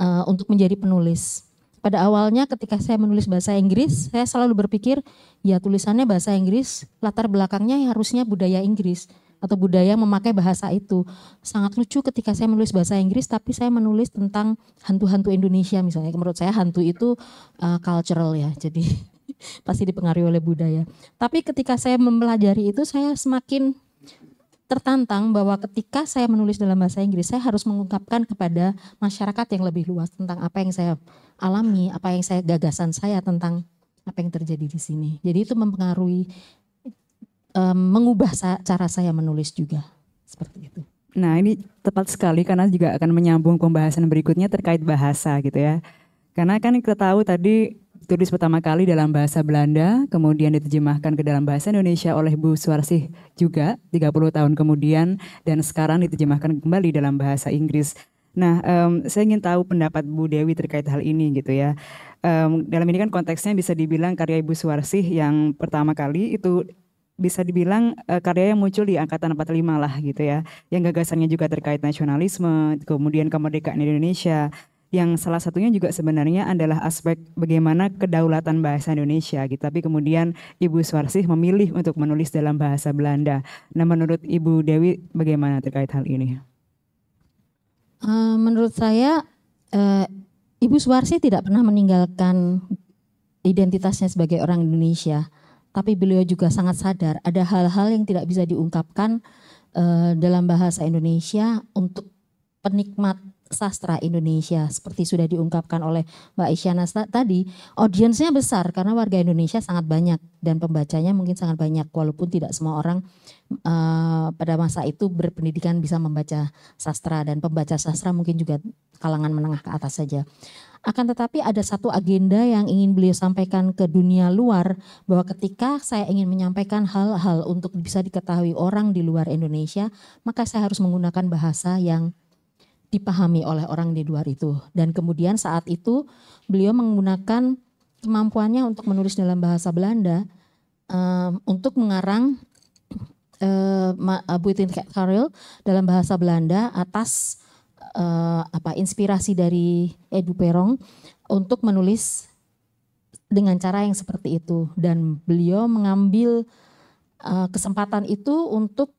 uh, untuk menjadi penulis. Pada awalnya ketika saya menulis bahasa Inggris, saya selalu berpikir ya tulisannya bahasa Inggris, latar belakangnya harusnya budaya Inggris atau budaya memakai bahasa itu. Sangat lucu ketika saya menulis bahasa Inggris tapi saya menulis tentang hantu-hantu Indonesia misalnya. Menurut saya hantu itu uh, cultural ya. Jadi pasti dipengaruhi oleh budaya. Tapi ketika saya mempelajari itu saya semakin tertantang bahwa ketika saya menulis dalam bahasa Inggris saya harus mengungkapkan kepada masyarakat yang lebih luas tentang apa yang saya alami, apa yang saya gagasan saya tentang apa yang terjadi di sini. Jadi itu mempengaruhi um, mengubah sa cara saya menulis juga seperti itu. Nah ini tepat sekali karena juga akan menyambung pembahasan berikutnya terkait bahasa gitu ya. Karena kan kita tahu tadi tulis pertama kali dalam bahasa Belanda, kemudian diterjemahkan ke dalam bahasa Indonesia oleh Bu Suarsih juga 30 tahun kemudian dan sekarang diterjemahkan kembali dalam bahasa Inggris. Nah, um, saya ingin tahu pendapat Bu Dewi terkait hal ini gitu ya. Um, dalam ini kan konteksnya bisa dibilang karya Ibu Suarsih yang pertama kali itu bisa dibilang uh, karya yang muncul di angkatan 45 lah gitu ya. Yang gagasannya juga terkait nasionalisme, kemudian kemerdekaan Indonesia. Yang salah satunya juga sebenarnya adalah aspek bagaimana kedaulatan bahasa Indonesia gitu. Tapi kemudian Ibu Swarsih memilih untuk menulis dalam bahasa Belanda. Nah, menurut Ibu Dewi bagaimana terkait hal ini? Uh, menurut saya uh, Ibu Swarsih tidak pernah meninggalkan identitasnya sebagai orang Indonesia tapi beliau juga sangat sadar ada hal-hal yang tidak bisa diungkapkan uh, dalam bahasa Indonesia untuk penikmat sastra Indonesia seperti sudah diungkapkan oleh Mbak Isyana tadi audiensnya besar karena warga Indonesia sangat banyak dan pembacanya mungkin sangat banyak walaupun tidak semua orang uh, pada masa itu berpendidikan bisa membaca sastra dan pembaca sastra mungkin juga kalangan menengah ke atas saja akan tetapi ada satu agenda yang ingin beliau sampaikan ke dunia luar bahwa ketika saya ingin menyampaikan hal-hal untuk bisa diketahui orang di luar Indonesia, maka saya harus menggunakan bahasa yang dipahami oleh orang di luar itu. Dan kemudian saat itu beliau menggunakan kemampuannya untuk menulis dalam bahasa Belanda um, untuk mengarang uh, Buitin Karel dalam bahasa Belanda atas uh, apa inspirasi dari Edu Perong untuk menulis dengan cara yang seperti itu dan beliau mengambil uh, kesempatan itu untuk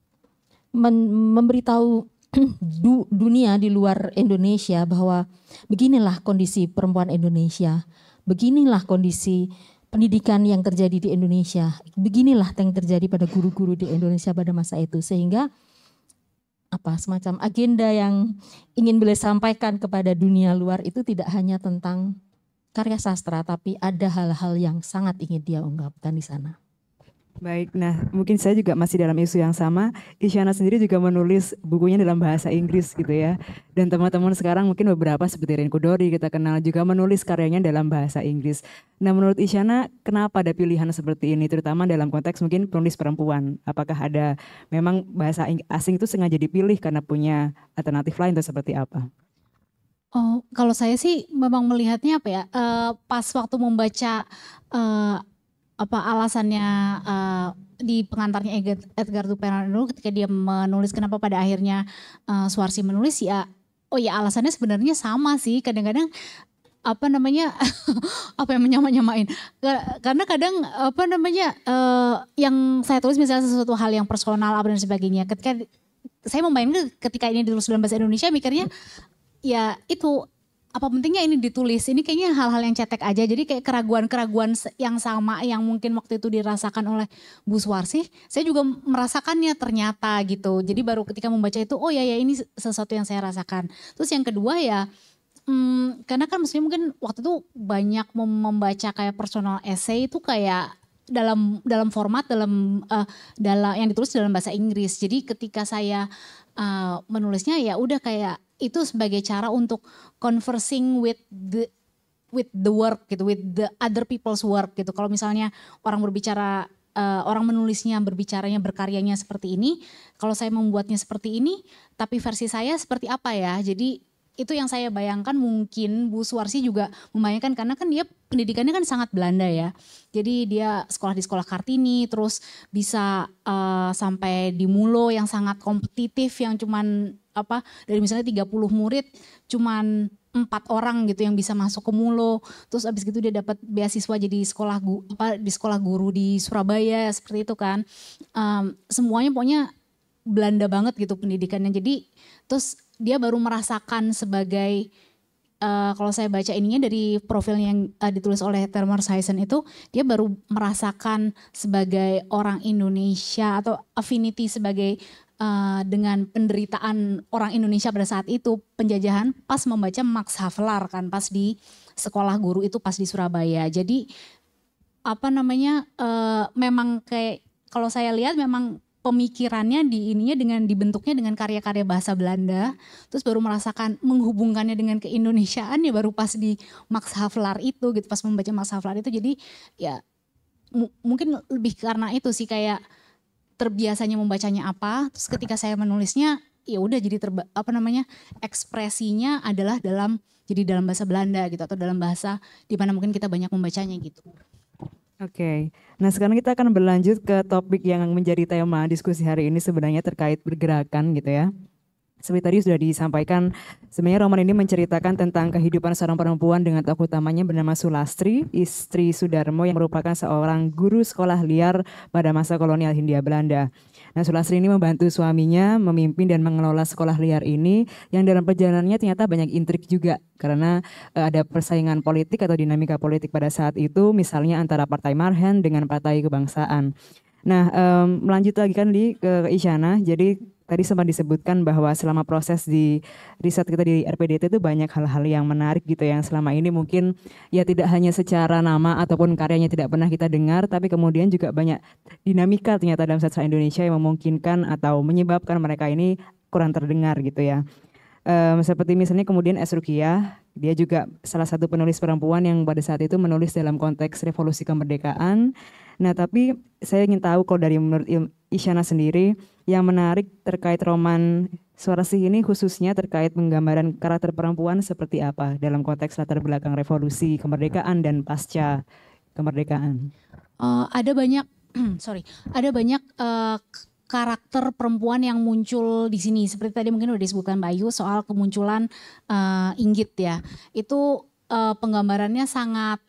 memberitahu du dunia di luar Indonesia bahwa beginilah kondisi perempuan Indonesia, beginilah kondisi pendidikan yang terjadi di Indonesia, beginilah yang terjadi pada guru-guru di Indonesia pada masa itu sehingga apa semacam agenda yang ingin beliau sampaikan kepada dunia luar itu tidak hanya tentang karya sastra tapi ada hal-hal yang sangat ingin dia ungkapkan di sana. Baik, nah mungkin saya juga masih dalam isu yang sama. Isyana sendiri juga menulis bukunya dalam bahasa Inggris gitu ya. Dan teman-teman sekarang mungkin beberapa seperti Rin Dori kita kenal juga menulis karyanya dalam bahasa Inggris. Nah menurut Isyana kenapa ada pilihan seperti ini terutama dalam konteks mungkin penulis perempuan? Apakah ada memang bahasa asing itu sengaja dipilih karena punya alternatif lain atau seperti apa? Oh, kalau saya sih memang melihatnya apa ya? Uh, pas waktu membaca uh, apa alasannya uh, di pengantarnya Edgar, Edgar Dupin dulu ketika dia menulis kenapa pada akhirnya uh, eh, Suarsi menulis ya oh ya alasannya sebenarnya sama sih kadang-kadang apa namanya apa yang menyamain nyamain karena kadang apa namanya uh, yang saya tulis misalnya sesuatu hal yang personal apa dan sebagainya ketika saya membayangkan ketika ini ditulis dalam bahasa Indonesia mikirnya ya itu apa pentingnya ini ditulis? Ini kayaknya hal-hal yang cetek aja. Jadi kayak keraguan-keraguan yang sama yang mungkin waktu itu dirasakan oleh Bu Suwarsi, saya juga merasakannya ternyata gitu. Jadi baru ketika membaca itu, oh ya ya ini sesuatu yang saya rasakan. Terus yang kedua ya, hmm, karena kan maksudnya mungkin waktu itu banyak membaca kayak personal essay itu kayak dalam dalam format dalam uh, eh, dalam yang ditulis dalam bahasa Inggris. Jadi ketika saya uh, menulisnya ya udah kayak itu sebagai cara untuk conversing with the with the work gitu, with the other people's work gitu. Kalau misalnya orang berbicara, uh, orang menulisnya, berbicaranya, berkaryanya seperti ini, kalau saya membuatnya seperti ini, tapi versi saya seperti apa ya? Jadi itu yang saya bayangkan mungkin Bu Suwarsi juga membayangkan karena kan dia pendidikannya kan sangat Belanda ya. Jadi dia sekolah di sekolah Kartini terus bisa uh, sampai di Mulo yang sangat kompetitif yang cuman apa dari misalnya 30 murid cuman empat orang gitu yang bisa masuk ke Mulo. Terus abis gitu dia dapat beasiswa jadi sekolah apa di sekolah guru di Surabaya seperti itu kan. Um, semuanya pokoknya Belanda banget gitu pendidikannya. Jadi terus dia baru merasakan sebagai uh, kalau saya baca ininya dari profil yang uh, ditulis oleh Thermor Sison itu dia baru merasakan sebagai orang Indonesia atau affinity sebagai uh, dengan penderitaan orang Indonesia pada saat itu penjajahan pas membaca Max Havelaar kan pas di sekolah guru itu pas di Surabaya jadi apa namanya uh, memang kayak kalau saya lihat memang pemikirannya di ininya dengan dibentuknya dengan karya-karya bahasa Belanda terus baru merasakan menghubungkannya dengan keindonesiaan ya baru pas di Max Havelaar itu gitu pas membaca Max Havelaar itu jadi ya mungkin lebih karena itu sih kayak terbiasanya membacanya apa terus ketika saya menulisnya ya udah jadi terba, apa namanya ekspresinya adalah dalam jadi dalam bahasa Belanda gitu atau dalam bahasa di mana mungkin kita banyak membacanya gitu. Oke, nah sekarang kita akan berlanjut ke topik yang menjadi tema diskusi hari ini sebenarnya terkait pergerakan gitu ya. Seperti tadi sudah disampaikan, sebenarnya roman ini menceritakan tentang kehidupan seorang perempuan dengan tokoh utamanya bernama Sulastri, istri Sudarmo yang merupakan seorang guru sekolah liar pada masa kolonial Hindia Belanda. Nah Sulastri ini membantu suaminya memimpin dan mengelola sekolah liar ini yang dalam perjalanannya ternyata banyak intrik juga karena uh, ada persaingan politik atau dinamika politik pada saat itu misalnya antara Partai Marhen dengan Partai Kebangsaan. Nah, um, melanjut lagi kan di ke, ke Isyana. Jadi tadi sempat disebutkan bahwa selama proses di riset kita di RPDT itu banyak hal-hal yang menarik gitu yang selama ini mungkin ya tidak hanya secara nama ataupun karyanya tidak pernah kita dengar tapi kemudian juga banyak dinamika ternyata dalam sastra Indonesia yang memungkinkan atau menyebabkan mereka ini kurang terdengar gitu ya. Um, seperti misalnya kemudian Esrukia, dia juga salah satu penulis perempuan yang pada saat itu menulis dalam konteks revolusi kemerdekaan. Nah, tapi saya ingin tahu kalau dari menurut Isyana sendiri, yang menarik terkait roman Suara Sih ini khususnya terkait penggambaran karakter perempuan seperti apa dalam konteks latar belakang revolusi, kemerdekaan, dan pasca kemerdekaan? Uh, ada banyak, sorry, ada banyak uh, karakter perempuan yang muncul di sini. Seperti tadi mungkin udah disebutkan Bayu soal kemunculan uh, Inggit ya. Itu uh, penggambarannya sangat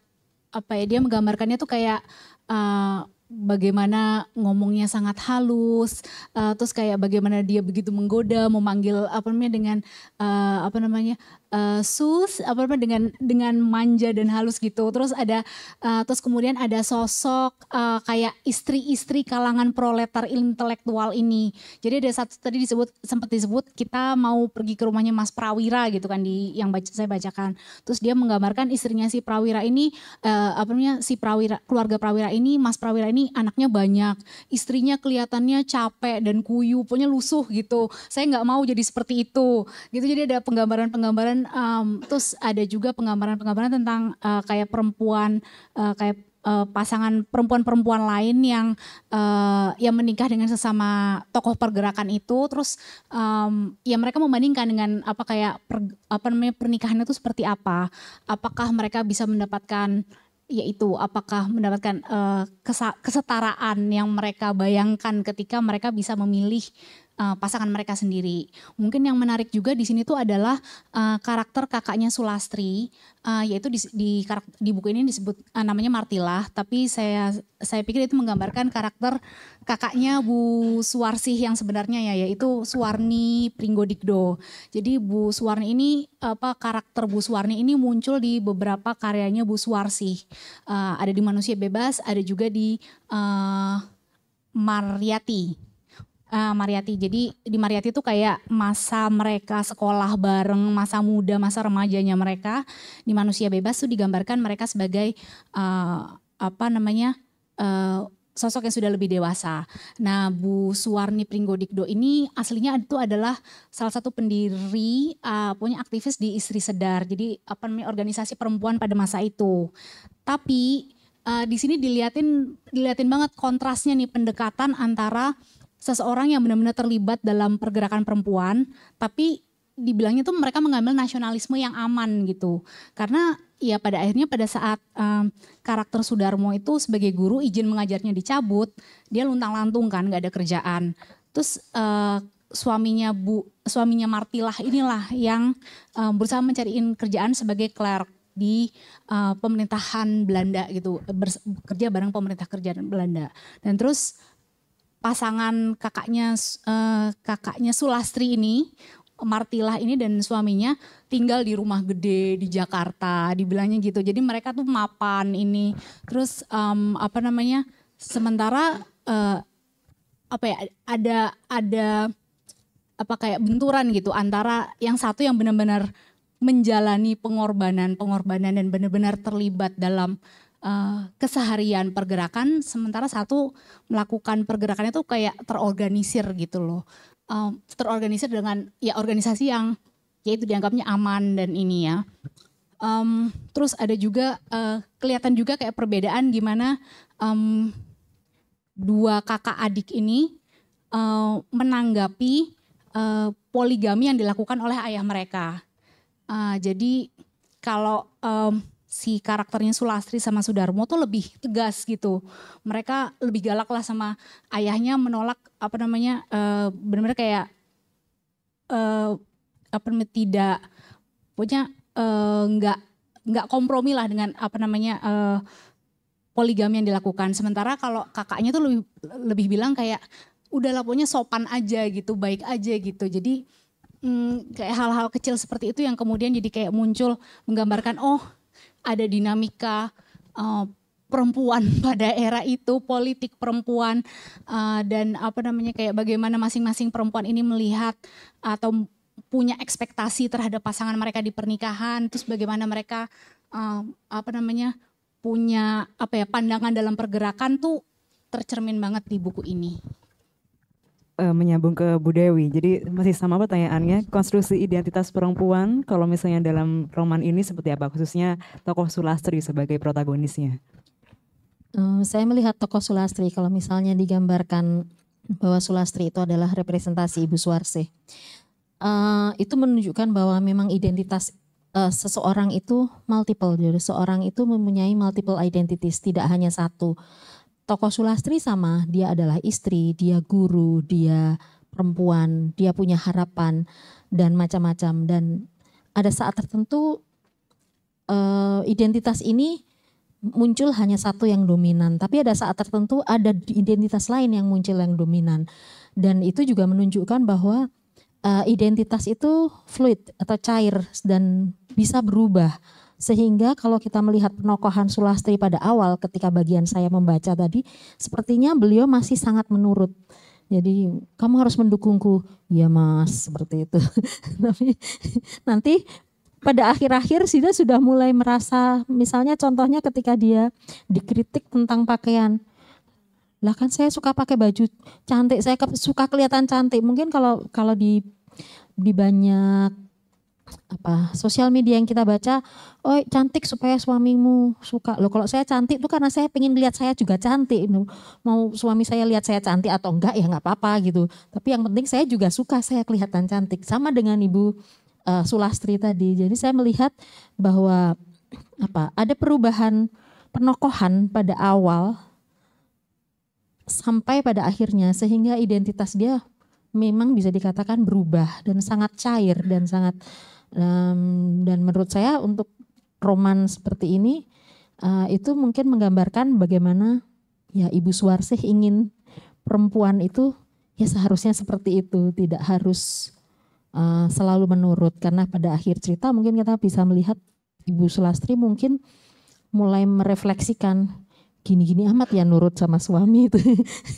apa ya? Dia menggambarkannya tuh kayak uh, bagaimana ngomongnya sangat halus uh, terus kayak bagaimana dia begitu menggoda memanggil apa namanya dengan uh, apa namanya uh, sus apa namanya dengan dengan manja dan halus gitu. Terus ada uh, terus kemudian ada sosok uh, kayak istri-istri kalangan proletar intelektual ini. Jadi ada satu tadi disebut sempat disebut kita mau pergi ke rumahnya Mas Prawira gitu kan di yang baca, saya bacakan. Terus dia menggambarkan istrinya si Prawira ini uh, apa namanya si Prawira keluarga Prawira ini Mas Prawira ini anaknya banyak, istrinya kelihatannya capek dan kuyu, punya lusuh gitu. Saya nggak mau jadi seperti itu. Gitu jadi ada penggambaran-penggambaran um, terus ada juga penggambaran-penggambaran tentang uh, kayak perempuan uh, kayak uh, pasangan perempuan-perempuan lain yang uh, yang menikah dengan sesama tokoh pergerakan itu terus um, ya mereka membandingkan dengan apa kayak per, apa namanya pernikahannya itu seperti apa apakah mereka bisa mendapatkan yaitu apakah mendapatkan uh, kesetaraan yang mereka bayangkan ketika mereka bisa memilih uh, pasangan mereka sendiri. Mungkin yang menarik juga di sini tuh adalah uh, karakter kakaknya Sulastri, uh, yaitu di di, di buku ini disebut uh, namanya Martila, tapi saya saya pikir itu menggambarkan karakter kakaknya Bu Suwarsih yang sebenarnya ya yaitu Suwarni Pringgodikdo. Jadi Bu Suwarni ini apa karakter Bu Suwarni ini muncul di beberapa karyanya Bu Suwarsih. Uh, ada di Manusia Bebas, ada juga di uh, Mariati uh, Mariati. Jadi di Mariati itu kayak masa mereka sekolah bareng, masa muda, masa remajanya mereka di Manusia Bebas tuh digambarkan mereka sebagai uh, apa namanya? Uh, sosok yang sudah lebih dewasa. Nah, Bu Suwarni Pringgodikdo ini aslinya itu adalah salah satu pendiri uh, punya aktivis di Istri Sedar. Jadi apa namanya organisasi perempuan pada masa itu. Tapi uh, di sini dilihatin, dilihatin banget kontrasnya nih pendekatan antara seseorang yang benar-benar terlibat dalam pergerakan perempuan, tapi dibilangnya tuh mereka mengambil nasionalisme yang aman gitu. Karena ya pada akhirnya pada saat um, karakter Sudarmo itu sebagai guru izin mengajarnya dicabut, dia luntang-lantung kan, nggak ada kerjaan. Terus uh, suaminya Bu suaminya Martilah inilah yang um, berusaha mencariin kerjaan sebagai clerk di uh, pemerintahan Belanda gitu, kerja bareng pemerintah kerjaan Belanda. Dan terus pasangan kakaknya uh, kakaknya Sulastri ini Martilah ini dan suaminya tinggal di rumah gede di Jakarta, dibilangnya gitu. Jadi mereka tuh mapan ini. Terus um, apa namanya? Sementara uh, apa ya? Ada ada apa kayak benturan gitu antara yang satu yang benar-benar menjalani pengorbanan, pengorbanan dan benar-benar terlibat dalam Eh, keseharian pergerakan sementara satu melakukan pergerakannya itu kayak terorganisir gitu loh uh, terorganisir dengan ya organisasi yang yaitu dianggapnya aman dan ini ya um, terus ada juga uh, kelihatan juga kayak perbedaan gimana um, dua kakak adik ini uh, menanggapi uh, poligami yang dilakukan oleh ayah mereka uh, jadi kalau um, si karakternya Sulastri sama Sudarmo tuh lebih tegas gitu. Mereka lebih galak lah sama ayahnya menolak apa namanya uh, eh, benar-benar kayak uh, apa namanya tidak punya eh, nggak uh, nggak kompromi lah dengan apa namanya uh, poligami yang dilakukan. Sementara kalau kakaknya tuh lebih lebih bilang kayak udah pokoknya sopan aja gitu, baik aja gitu. Jadi Hmm, kayak hal-hal kecil seperti itu yang kemudian jadi kayak muncul menggambarkan oh ada dinamika uh, perempuan pada era itu, politik perempuan uh, dan apa namanya kayak bagaimana masing-masing perempuan ini melihat atau punya ekspektasi terhadap pasangan mereka di pernikahan, terus bagaimana mereka uh, apa namanya punya apa ya pandangan dalam pergerakan tuh tercermin banget di buku ini uh, menyambung ke Bu Jadi masih sama pertanyaannya, konstruksi identitas perempuan kalau misalnya dalam roman ini seperti apa khususnya tokoh Sulastri sebagai protagonisnya? Um, saya melihat tokoh Sulastri kalau misalnya digambarkan bahwa Sulastri itu adalah representasi Ibu Suarsih. Uh, itu menunjukkan bahwa memang identitas uh, seseorang itu multiple. Jadi seorang itu mempunyai multiple identities, tidak hanya satu. Tokoh Sulastri sama, dia adalah istri, dia guru, dia perempuan, dia punya harapan dan macam-macam dan ada saat tertentu uh, identitas ini muncul hanya satu yang dominan, tapi ada saat tertentu ada identitas lain yang muncul yang dominan. Dan itu juga menunjukkan bahwa uh, identitas itu fluid atau cair dan bisa berubah. Sehingga kalau kita melihat penokohan Sulastri pada awal ketika bagian saya membaca tadi, sepertinya beliau masih sangat menurut. Jadi kamu harus mendukungku, ya mas, seperti itu. Tapi nanti pada akhir-akhir Sida sudah mulai merasa, misalnya contohnya ketika dia dikritik tentang pakaian, lah kan saya suka pakai baju cantik, saya suka kelihatan cantik. Mungkin kalau kalau di di banyak apa sosial media yang kita baca, oh cantik supaya suamimu suka loh. Kalau saya cantik itu karena saya pengen lihat saya juga cantik. Gitu. Mau suami saya lihat saya cantik atau enggak ya nggak apa-apa gitu. Tapi yang penting saya juga suka saya kelihatan cantik. Sama dengan ibu uh, Sulastri tadi. Jadi saya melihat bahwa apa ada perubahan penokohan pada awal sampai pada akhirnya sehingga identitas dia memang bisa dikatakan berubah dan sangat cair dan sangat Um, dan menurut saya untuk roman seperti ini uh, itu mungkin menggambarkan bagaimana ya Ibu Suwarsih ingin perempuan itu ya seharusnya seperti itu, tidak harus uh, selalu menurut karena pada akhir cerita mungkin kita bisa melihat Ibu Sulastri mungkin mulai merefleksikan gini-gini amat ya nurut sama suami itu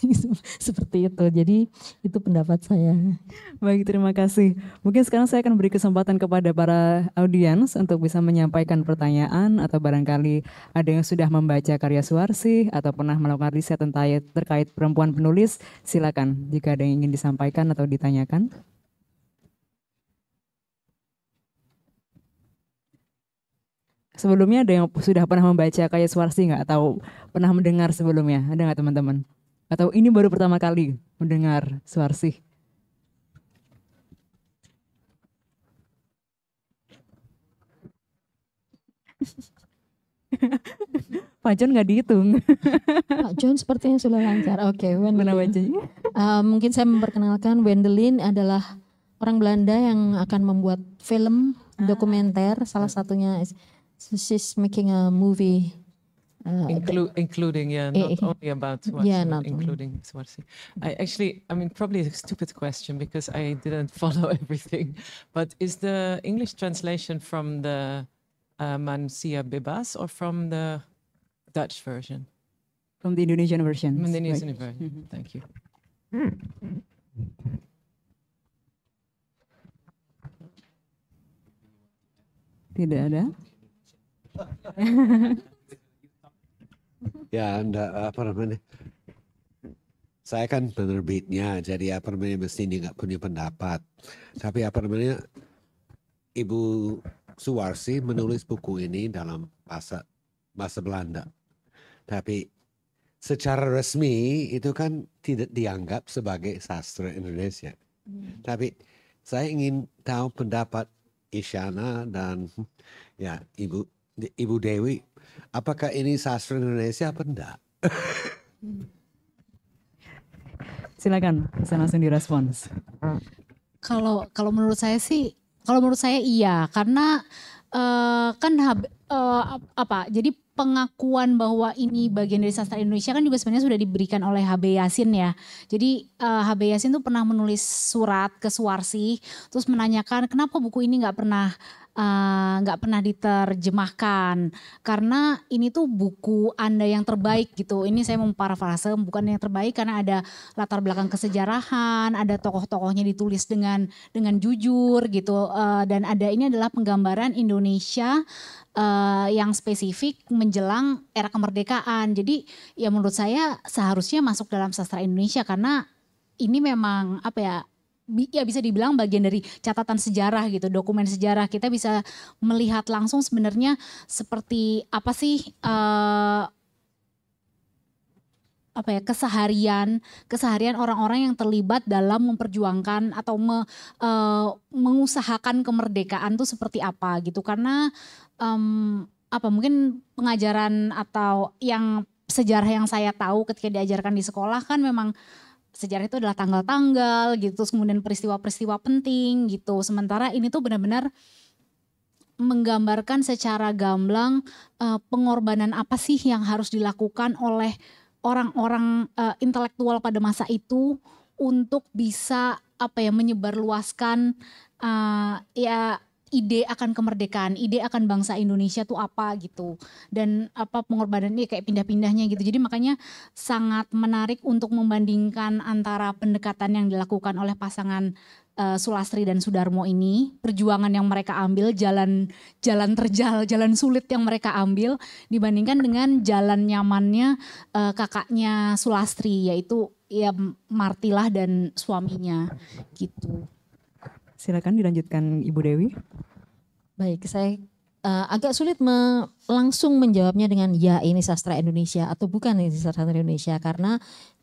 seperti itu jadi itu pendapat saya baik terima kasih mungkin sekarang saya akan beri kesempatan kepada para audiens untuk bisa menyampaikan pertanyaan atau barangkali ada yang sudah membaca karya Suarsi atau pernah melakukan riset terkait perempuan penulis silakan jika ada yang ingin disampaikan atau ditanyakan sebelumnya ada yang sudah pernah membaca kayak sih nggak atau pernah mendengar sebelumnya ada nggak teman-teman atau ini baru pertama kali mendengar sih Pak John nggak dihitung. Pak John sepertinya sudah lancar. Oke, okay, Uh, eh, mungkin saya memperkenalkan Wendelin adalah orang Belanda yang akan membuat film ah. dokumenter. Salah satunya So she's making a movie. Uh, Inclu- including, yeah, not only about Swartzi, yeah, not including only. I actually, I mean, probably a stupid question because I didn't follow everything, but is the English translation from the uh, Mansia Bebas or from the Dutch version? From the Indonesian version. From the Indonesian right. version. Mm-hmm. Thank you. Tidak ada. ya anda apa namanya saya kan penerbitnya jadi apa namanya mesti nggak punya pendapat tapi apa namanya ibu Suwarsi menulis buku ini dalam bahasa bahasa Belanda tapi secara resmi itu kan tidak dianggap sebagai sastra Indonesia hmm. tapi saya ingin tahu pendapat Isyana dan ya ibu Ibu Dewi, apakah ini sastra Indonesia apa enggak? Silakan, saya langsung direspons. Kalau kalau menurut saya sih, kalau menurut saya iya, karena uh, kan hab, uh, apa? Jadi pengakuan bahwa ini bagian dari sastra Indonesia kan juga sebenarnya sudah diberikan oleh HB Yasin ya. Jadi uh, eh, HB Yasin tuh pernah menulis surat ke Suwarsi, terus menanyakan kenapa buku ini nggak pernah Eh, nggak uh, pernah diterjemahkan karena ini tuh buku anda yang terbaik gitu ini saya memparafrase bukan yang terbaik karena ada latar belakang kesejarahan ada tokoh-tokohnya ditulis dengan dengan jujur gitu uh, dan ada ini adalah penggambaran Indonesia uh, yang spesifik menjelang era kemerdekaan jadi ya menurut saya seharusnya masuk dalam sastra Indonesia karena ini memang apa ya ya bisa dibilang bagian dari catatan sejarah gitu, dokumen sejarah kita bisa melihat langsung sebenarnya seperti apa sih uh, apa ya keseharian keseharian orang-orang yang terlibat dalam memperjuangkan atau me, e, mengusahakan kemerdekaan tuh seperti apa gitu karena um, apa mungkin pengajaran atau yang sejarah yang saya tahu ketika diajarkan di sekolah kan memang sejarah itu adalah tanggal-tanggal gitu, terus kemudian peristiwa-peristiwa penting gitu. Sementara ini tuh benar-benar menggambarkan secara gamblang uh, pengorbanan apa sih yang harus dilakukan oleh orang-orang uh, intelektual pada masa itu untuk bisa apa ya menyebarluaskan uh, ya ide akan kemerdekaan, ide akan bangsa Indonesia tuh apa gitu. Dan apa pengorbanannya kayak pindah-pindahnya gitu. Jadi makanya sangat menarik untuk membandingkan antara pendekatan yang dilakukan oleh pasangan uh, Sulastri dan Sudarmo ini, perjuangan yang mereka ambil, jalan jalan terjal, jalan sulit yang mereka ambil dibandingkan dengan jalan nyamannya uh, kakaknya Sulastri yaitu ya Martilah dan suaminya gitu. Silakan dilanjutkan Ibu Dewi. Baik, saya uh, agak sulit me langsung menjawabnya dengan ya ini sastra Indonesia atau bukan ini sastra Indonesia karena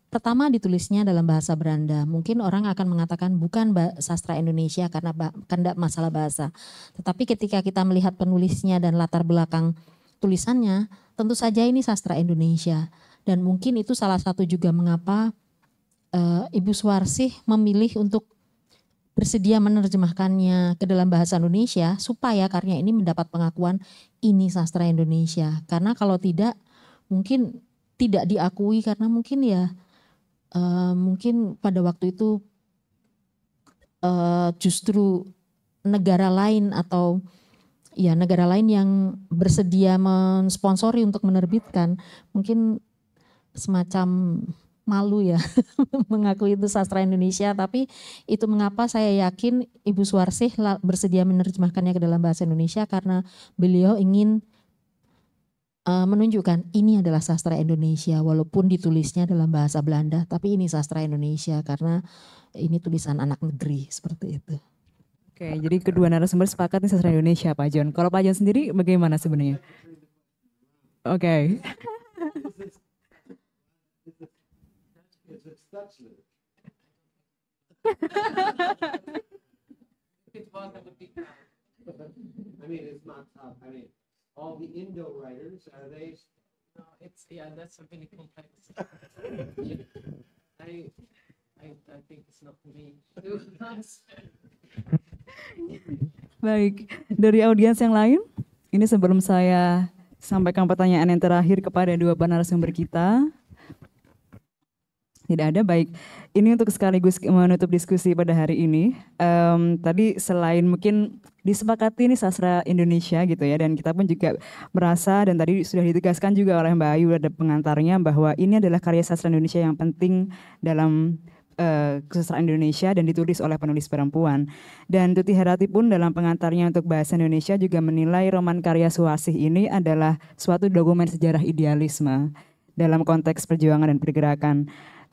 pertama ditulisnya dalam bahasa beranda Mungkin orang akan mengatakan bukan sastra Indonesia karena kendak masalah bahasa. Tetapi ketika kita melihat penulisnya dan latar belakang tulisannya, tentu saja ini sastra Indonesia. Dan mungkin itu salah satu juga mengapa uh, Ibu suarsih memilih untuk bersedia menerjemahkannya ke dalam bahasa Indonesia supaya karya ini mendapat pengakuan ini sastra Indonesia. Karena kalau tidak mungkin tidak diakui karena mungkin ya uh, mungkin pada waktu itu uh, justru negara lain atau ya negara lain yang bersedia mensponsori untuk menerbitkan mungkin semacam malu ya mengakui itu sastra Indonesia tapi itu mengapa saya yakin Ibu Suarsih bersedia menerjemahkannya ke dalam bahasa Indonesia karena beliau ingin eh, menunjukkan ini adalah sastra Indonesia walaupun ditulisnya dalam bahasa Belanda tapi ini sastra Indonesia karena ini tulisan anak negeri seperti itu. Oke, jadi kedua narasumber sepakat nih sastra Indonesia Pak John. Kalau Pak John sendiri bagaimana sebenarnya? Oke. Okay. Dutch lyric. if it was, I would be I mean, it's not tough. I mean, all the Indo writers are they? No, it's yeah. That's a really complex. I, I, I think it's not me. Baik, dari audiens yang lain, ini sebelum saya sampaikan pertanyaan yang terakhir kepada dua narasumber kita, tidak ada baik. Ini untuk sekaligus menutup diskusi pada hari ini. Um, tadi selain mungkin disepakati ini sastra Indonesia gitu ya, dan kita pun juga merasa dan tadi sudah ditegaskan juga oleh Mbak Ayu ada pengantarnya bahwa ini adalah karya sastra Indonesia yang penting dalam uh, eh, kesusahan Indonesia dan ditulis oleh penulis perempuan. Dan Tuti Herati pun dalam pengantarnya untuk bahasa Indonesia juga menilai roman karya Suwasih ini adalah suatu dokumen sejarah idealisme dalam konteks perjuangan dan pergerakan.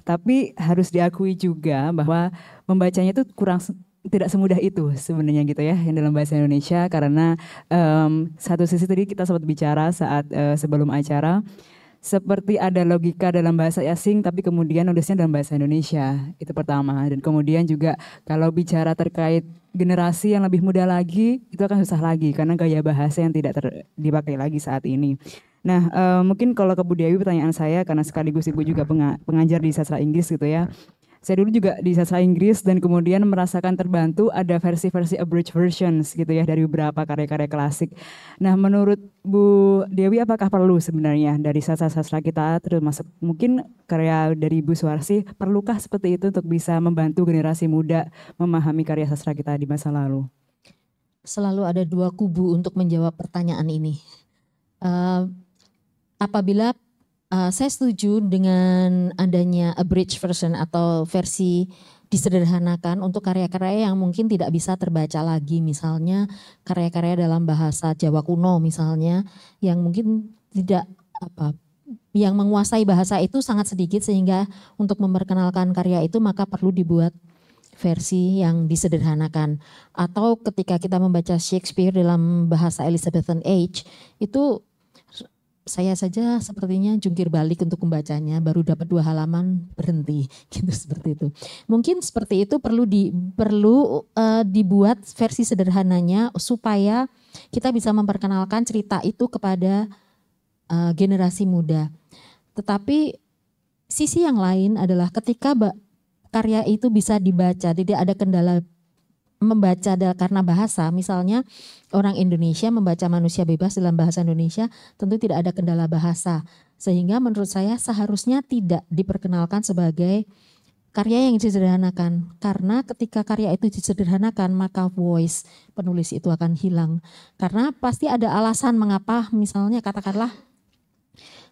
Tapi harus diakui juga bahwa membacanya itu kurang tidak semudah itu sebenarnya gitu ya yang dalam bahasa Indonesia karena um, satu sisi tadi kita sempat bicara saat uh, sebelum acara seperti ada logika dalam bahasa asing tapi kemudian nulisnya dalam bahasa Indonesia itu pertama dan kemudian juga kalau bicara terkait generasi yang lebih muda lagi itu akan susah lagi karena gaya bahasa yang tidak ter dipakai lagi saat ini Nah, uh, mungkin kalau ke Bu Dewi pertanyaan saya karena sekaligus ibu juga pengajar di sastra Inggris gitu ya. Saya dulu juga di sastra Inggris dan kemudian merasakan terbantu ada versi-versi abridged versions gitu ya dari beberapa karya-karya klasik. Nah, menurut Bu Dewi apakah perlu sebenarnya dari sastra-sastra kita termasuk mungkin karya dari Bu Suarsi perlukah seperti itu untuk bisa membantu generasi muda memahami karya sastra kita di masa lalu? Selalu ada dua kubu untuk menjawab pertanyaan ini. Uh, apabila uh, saya setuju dengan adanya bridge version atau versi disederhanakan untuk karya-karya yang mungkin tidak bisa terbaca lagi misalnya karya-karya dalam bahasa Jawa kuno misalnya yang mungkin tidak apa yang menguasai bahasa itu sangat sedikit sehingga untuk memperkenalkan karya itu maka perlu dibuat versi yang disederhanakan atau ketika kita membaca Shakespeare dalam bahasa Elizabethan Age itu saya saja sepertinya jungkir balik untuk membacanya baru dapat dua halaman berhenti gitu seperti itu mungkin seperti itu perlu di perlu uh, dibuat versi sederhananya supaya kita bisa memperkenalkan cerita itu kepada uh, generasi muda tetapi sisi yang lain adalah ketika karya itu bisa dibaca tidak ada kendala membaca karena bahasa, misalnya orang Indonesia membaca manusia bebas dalam bahasa Indonesia tentu tidak ada kendala bahasa. Sehingga menurut saya seharusnya tidak diperkenalkan sebagai karya yang disederhanakan. Karena ketika karya itu disederhanakan maka voice penulis itu akan hilang. Karena pasti ada alasan mengapa misalnya katakanlah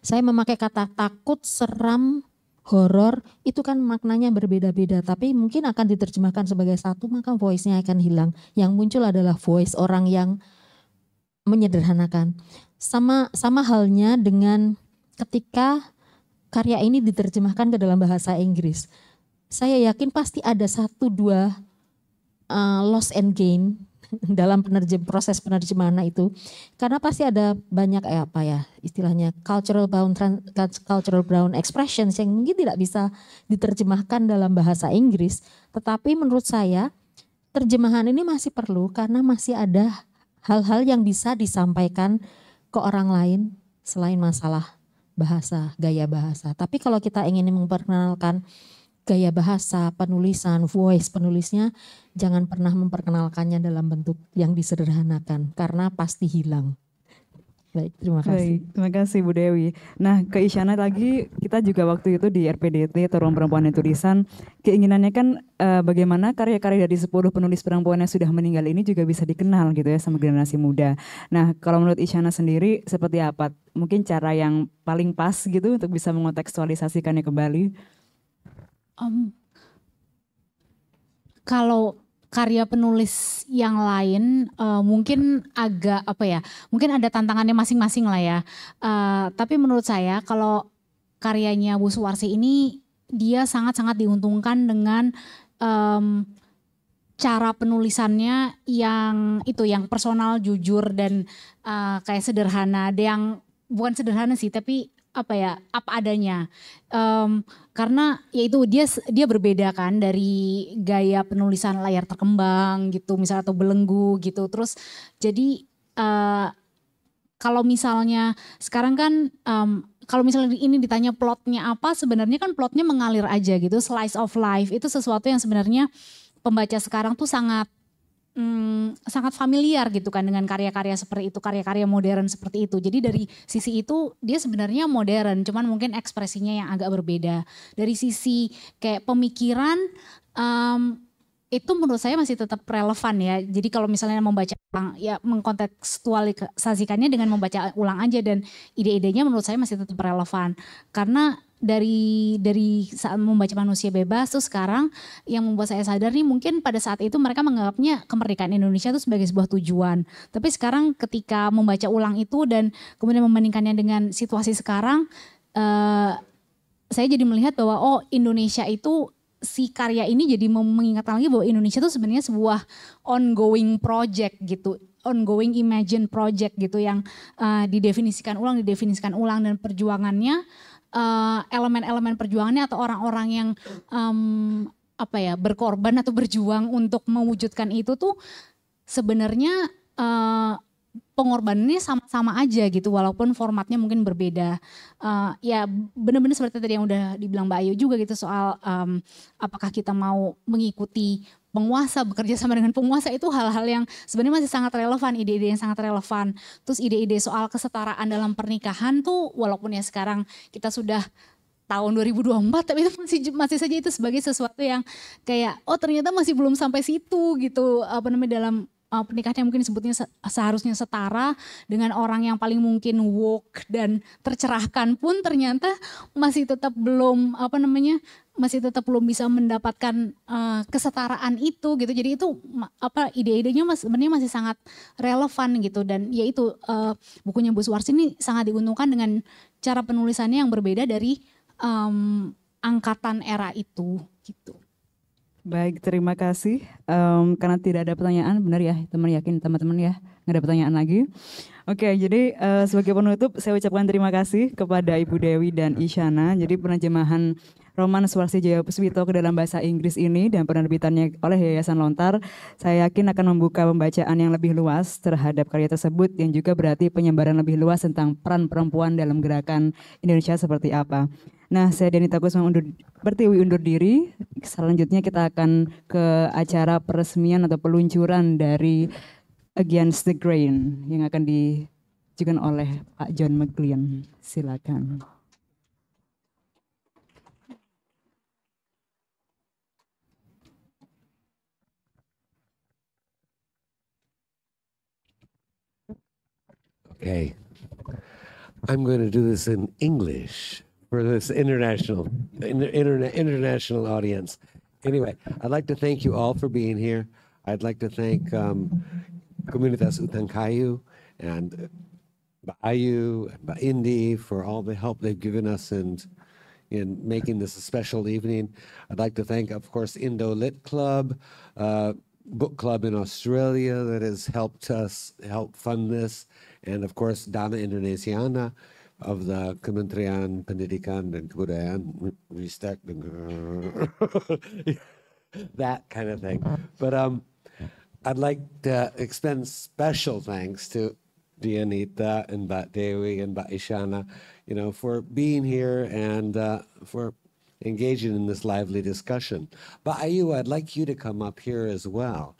saya memakai kata takut, seram, horor itu kan maknanya berbeda-beda tapi mungkin akan diterjemahkan sebagai satu maka voice-nya akan hilang yang muncul adalah voice orang yang menyederhanakan sama sama halnya dengan ketika karya ini diterjemahkan ke dalam bahasa Inggris saya yakin pasti ada satu dua uh, eh, loss and gain dalam penerjem proses penerjemahan itu karena pasti ada banyak eh, apa ya istilahnya cultural bound cultural brown expressions yang mungkin tidak bisa diterjemahkan dalam bahasa Inggris tetapi menurut saya terjemahan ini masih perlu karena masih ada hal-hal yang bisa disampaikan ke orang lain selain masalah bahasa gaya bahasa tapi kalau kita ingin memperkenalkan gaya bahasa, penulisan, voice penulisnya jangan pernah memperkenalkannya dalam bentuk yang disederhanakan karena pasti hilang. Baik, terima kasih. Baik, terima kasih Bu Dewi. Nah, ke Isyana lagi kita juga waktu itu di RPDT Torong Perempuan dan Tulisan keinginannya kan eh, bagaimana karya-karya dari 10 penulis perempuan yang sudah meninggal ini juga bisa dikenal gitu ya sama generasi muda. Nah, kalau menurut Isyana sendiri seperti apa? Mungkin cara yang paling pas gitu untuk bisa mengontekstualisasikannya kembali? um, kalau karya penulis yang lain uh, mungkin agak apa ya mungkin ada tantangannya masing-masing lah ya uh, tapi menurut saya kalau karyanya Bu Suwarsi ini dia sangat-sangat diuntungkan dengan um, cara penulisannya yang itu yang personal jujur dan uh, kayak sederhana ada yang bukan sederhana sih tapi apa ya apa adanya um, karena yaitu dia dia berbeda kan dari gaya penulisan layar terkembang gitu misalnya atau belenggu gitu terus jadi uh, kalau misalnya sekarang kan um, kalau misalnya ini ditanya plotnya apa sebenarnya kan plotnya mengalir aja gitu slice of life itu sesuatu yang sebenarnya pembaca sekarang tuh sangat hmm, sangat familiar gitu kan dengan karya-karya seperti itu, karya-karya modern seperti itu. Jadi dari sisi itu dia sebenarnya modern, cuman mungkin ekspresinya yang agak berbeda. Dari sisi kayak pemikiran um, itu menurut saya masih tetap relevan ya. Jadi kalau misalnya membaca ulang, ya mengkontekstualisasikannya dengan membaca ulang aja dan ide-idenya menurut saya masih tetap relevan. Karena dari dari saat membaca manusia bebas tuh sekarang yang membuat saya sadar nih mungkin pada saat itu mereka menganggapnya kemerdekaan Indonesia itu sebagai sebuah tujuan. Tapi sekarang ketika membaca ulang itu dan kemudian membandingkannya dengan situasi sekarang eh saya jadi melihat bahwa oh Indonesia itu si karya ini jadi mengingatkan lagi bahwa Indonesia itu sebenarnya sebuah ongoing project gitu ongoing imagine project gitu yang uh, didefinisikan ulang didefinisikan ulang dan perjuangannya Eh, elemen-elemen uh, perjuangannya atau orang-orang yang um, apa ya berkorban atau berjuang untuk mewujudkan itu tuh sebenarnya uh, pengorbanannya sama-sama aja gitu walaupun formatnya mungkin berbeda uh, ya benar-benar seperti tadi yang udah dibilang Mbak Ayu juga gitu soal um, apakah kita mau mengikuti penguasa, bekerja sama dengan penguasa itu hal-hal yang sebenarnya masih sangat relevan, ide-ide yang sangat relevan. Terus ide-ide soal kesetaraan dalam pernikahan tuh walaupun ya sekarang kita sudah tahun 2024 tapi itu masih masih saja itu sebagai sesuatu yang kayak oh ternyata masih belum sampai situ gitu apa namanya dalam uh, pernikahan yang mungkin sebutnya seharusnya setara dengan orang yang paling mungkin woke dan tercerahkan pun ternyata masih tetap belum apa namanya masih tetap belum bisa mendapatkan uh, kesetaraan itu gitu. Jadi itu apa ide-idenya mas sebenarnya masih sangat relevan gitu dan yaitu uh, eh, bukunya Bu Suwarsi ini sangat diuntungkan dengan cara penulisannya yang berbeda dari um, angkatan era itu gitu. Baik, terima kasih. Um, karena tidak ada pertanyaan, benar ya, teman yakin teman-teman ya, nggak ada pertanyaan lagi. Oke, jadi uh, sebagai penutup, saya ucapkan terima kasih kepada Ibu Dewi dan Isyana. Jadi penerjemahan Roman Swarsijaya Puswito ke dalam bahasa Inggris ini dan penerbitannya oleh Yayasan Lontar, saya yakin akan membuka pembacaan yang lebih luas terhadap karya tersebut yang juga berarti penyebaran lebih luas tentang peran perempuan dalam gerakan Indonesia seperti apa. Nah, saya Dani Takus mengundur Pertiwi undur diri. Selanjutnya kita akan ke acara peresmian atau peluncuran dari Against the Grain yang akan dijukan oleh Pak John McLean. Silakan. Okay. I'm going to do this in English for this international international audience. Anyway, I'd like to thank you all for being here. I'd like to thank um, Comunitas Utankayu and Ayu and Indy for all the help they've given us and in making this a special evening. I'd like to thank, of course, Indo Lit Club, uh, book club in Australia that has helped us help fund this, and of course Dana Indonesiana of the Kementerian Pendidikan dan Kebudayaan Ristek that kind of thing. But um, I'd like to extend special thanks to Dianita and Bat Dewi and Bat Ishana, you know, for being here and uh, for engaging in this lively discussion. But Ayu, I'd like you to come up here as well.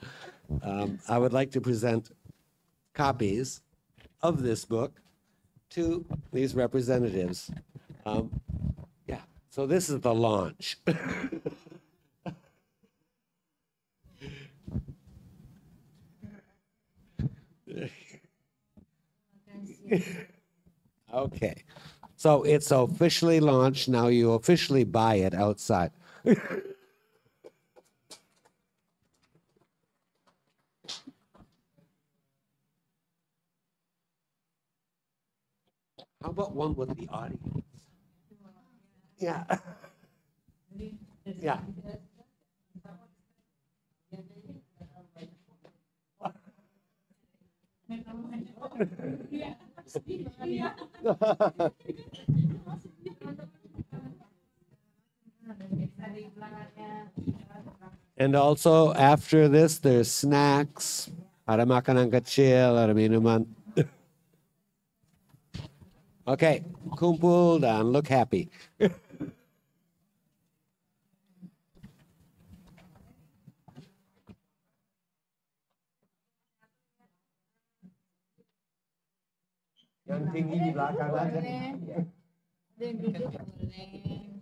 Um, I would like to present copies of this book to these representatives. Um, yeah, so this is the launch. okay, so it's officially launched. Now you officially buy it outside. How about one with the audience? Yeah. yeah. and also after this there's snacks Ada makanan kecil, ada minuman. Okay, Kumpul and look happy. Yang tinggi di belakang aja.